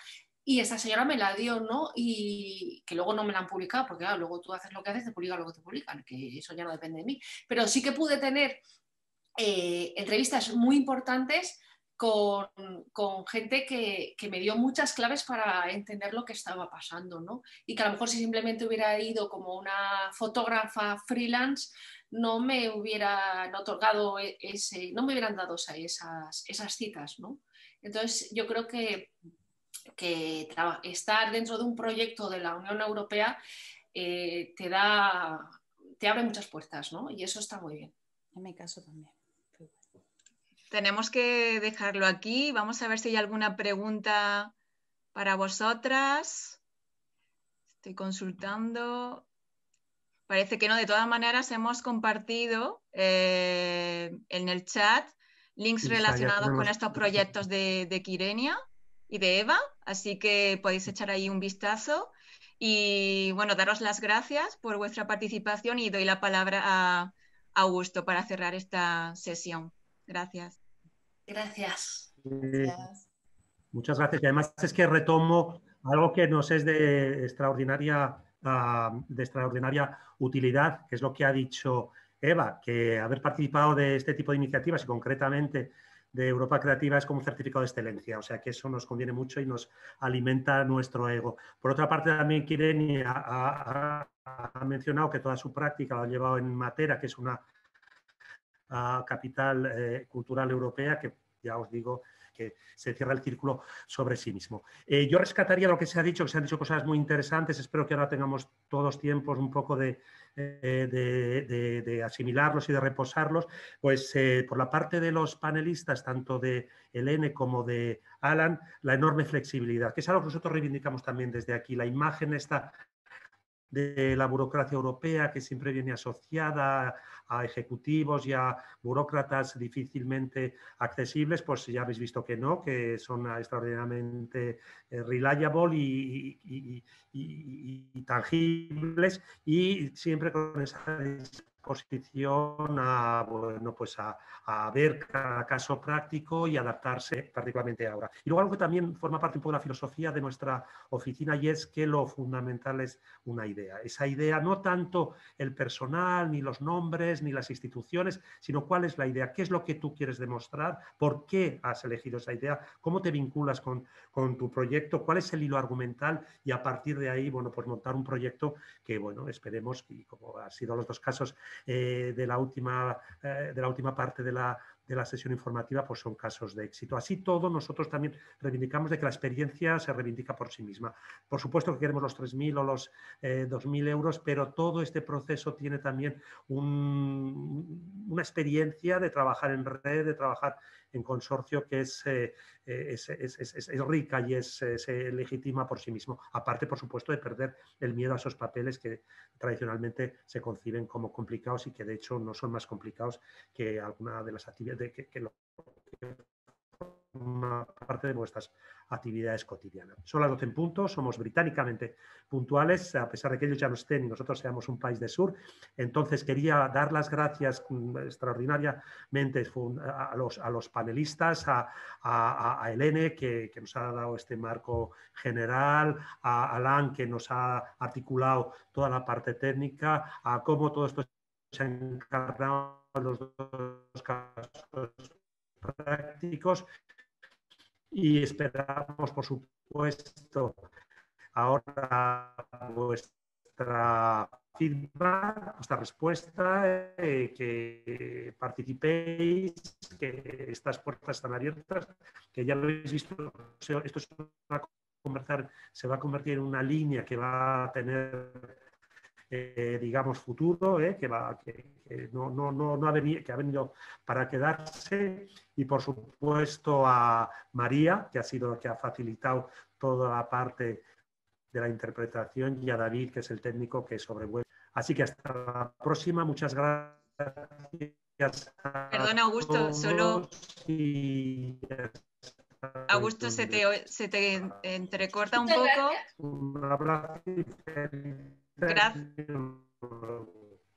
y esta señora me la dio, ¿no? Y que luego no me la han publicado, porque luego tú haces lo que haces, te publican lo que te publican, que eso ya no depende de mí. Pero sí que pude tener eh, entrevistas muy importantes con, gente que, me dio muchas claves para entender lo que estaba pasando, ¿no? Y que a lo mejor si simplemente hubiera ido como una fotógrafa freelance, no me hubieran otorgado e, ese, no me hubieran dado esas, esas citas, ¿no? Entonces yo creo que, que estar dentro de un proyecto de la Unión Europea eh, te da, te abre muchas puertas, ¿no? Y eso está muy bien. En mi caso también tenemos que dejarlo aquí. Vamos a ver si hay alguna pregunta para vosotras. Estoy consultando. Parece que no. De todas maneras, hemos compartido eh, en el chat links relacionados con estos *laughs* proyectos de, de Quirenia y de Eva, así que podéis echar ahí un vistazo. Y bueno, daros las gracias por vuestra participación y doy la palabra a Augusto para cerrar esta sesión. Gracias. Gracias. Eh, muchas gracias. Y además es que retomo algo que nos es de extraordinaria, ah, de extraordinaria utilidad, que es lo que ha dicho Eva, que haber participado de este tipo de iniciativas y concretamente de Europa Creativa es como un certificado de excelencia, o sea que eso nos conviene mucho y nos alimenta nuestro ego. Por otra parte, también Kireni ha, ha mencionado que toda su práctica la ha llevado en Matera, que es una capital eh, cultural europea que ya os digo que se cierra el círculo sobre sí mismo. Eh, yo rescataría lo que se ha dicho, que se han dicho cosas muy interesantes, espero que ahora tengamos todos tiempos un poco de, eh, de, de, asimilarlos y de reposarlos, pues por la parte de los panelistas, tanto de Elene como de Alan, la enorme flexibilidad, que es algo que nosotros reivindicamos también desde aquí, la imagen está de la burocracia europea que siempre viene asociada a ejecutivos y a burócratas difícilmente accesibles, pues ya habéis visto que no, que son extraordinariamente eh, reliable y, tangibles y siempre con esa posición a, bueno, pues a, ver cada caso práctico y adaptarse particularmente ahora. Y luego algo que también forma parte un poco de la filosofía de nuestra oficina y es que lo fundamental es una idea. Esa idea, no tanto el personal, ni los nombres, ni las instituciones, sino cuál es la idea, qué es lo que tú quieres demostrar, por qué has elegido esa idea, cómo te vinculas con, tu proyecto, cuál es el hilo argumental y a partir de ahí, bueno, pues montar un proyecto que, bueno, esperemos, y como ha sido los dos casos, eh, de, la última, eh, de la última parte de la, sesión informativa pues son casos de éxito. Así todo, nosotros también reivindicamos de que la experiencia se reivindica por sí misma. Por supuesto que queremos los 3.000 o los 2.000 eh, euros, pero todo este proceso tiene también una experiencia de trabajar en red, de trabajar en consorcio que eh, eh, es, es, rica y es, eh, legítima por sí mismo, aparte, por supuesto, de perder el miedo a esos papeles que tradicionalmente se conciben como complicados y que de hecho no son más complicados que alguna de las actividades que, parte de vuestras actividades cotidianas. Son las 12 en punto, somos británicamente puntuales, a pesar de que ellos ya no estén y nosotros seamos un país de sur. Entonces quería dar las gracias mm, extraordinariamente a los, a los panelistas, a, a, Elene, que, nos ha dado este marco general, a Alan, que nos ha articulado toda la parte técnica, a cómo todo esto se ha encarnado los dos casos prácticos y esperamos, por supuesto, ahora vuestra feedback, vuestra respuesta, eh, que participéis, que estas puertas están abiertas, que ya lo habéis visto, esto se va a convertir en una línea que va a tener eh, digamos, futuro, eh, que, va, que, no, no, no, ha venido, que ha venido para quedarse, y por supuesto a María, que ha sido la que ha facilitado toda la parte de la interpretación, y a David, que es el técnico que sobrevuelve. Así que hasta la próxima, muchas gracias. Perdón, Augusto, solo. Augusto, se te, se te entrecorta un poco. Un abrazo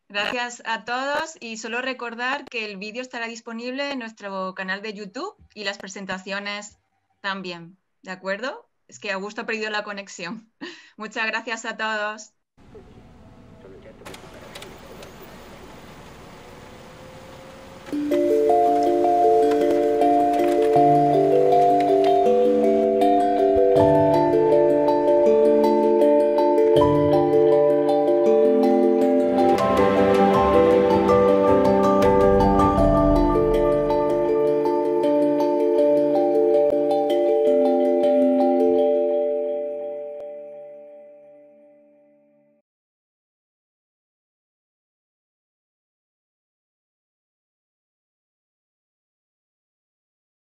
Gracias. a todos y solo recordar que el vídeo estará disponible en nuestro canal de YouTube y las presentaciones también, ¿de acuerdo? Es que Augusto ha perdido la conexión. *laughs* Muchas gracias a todos.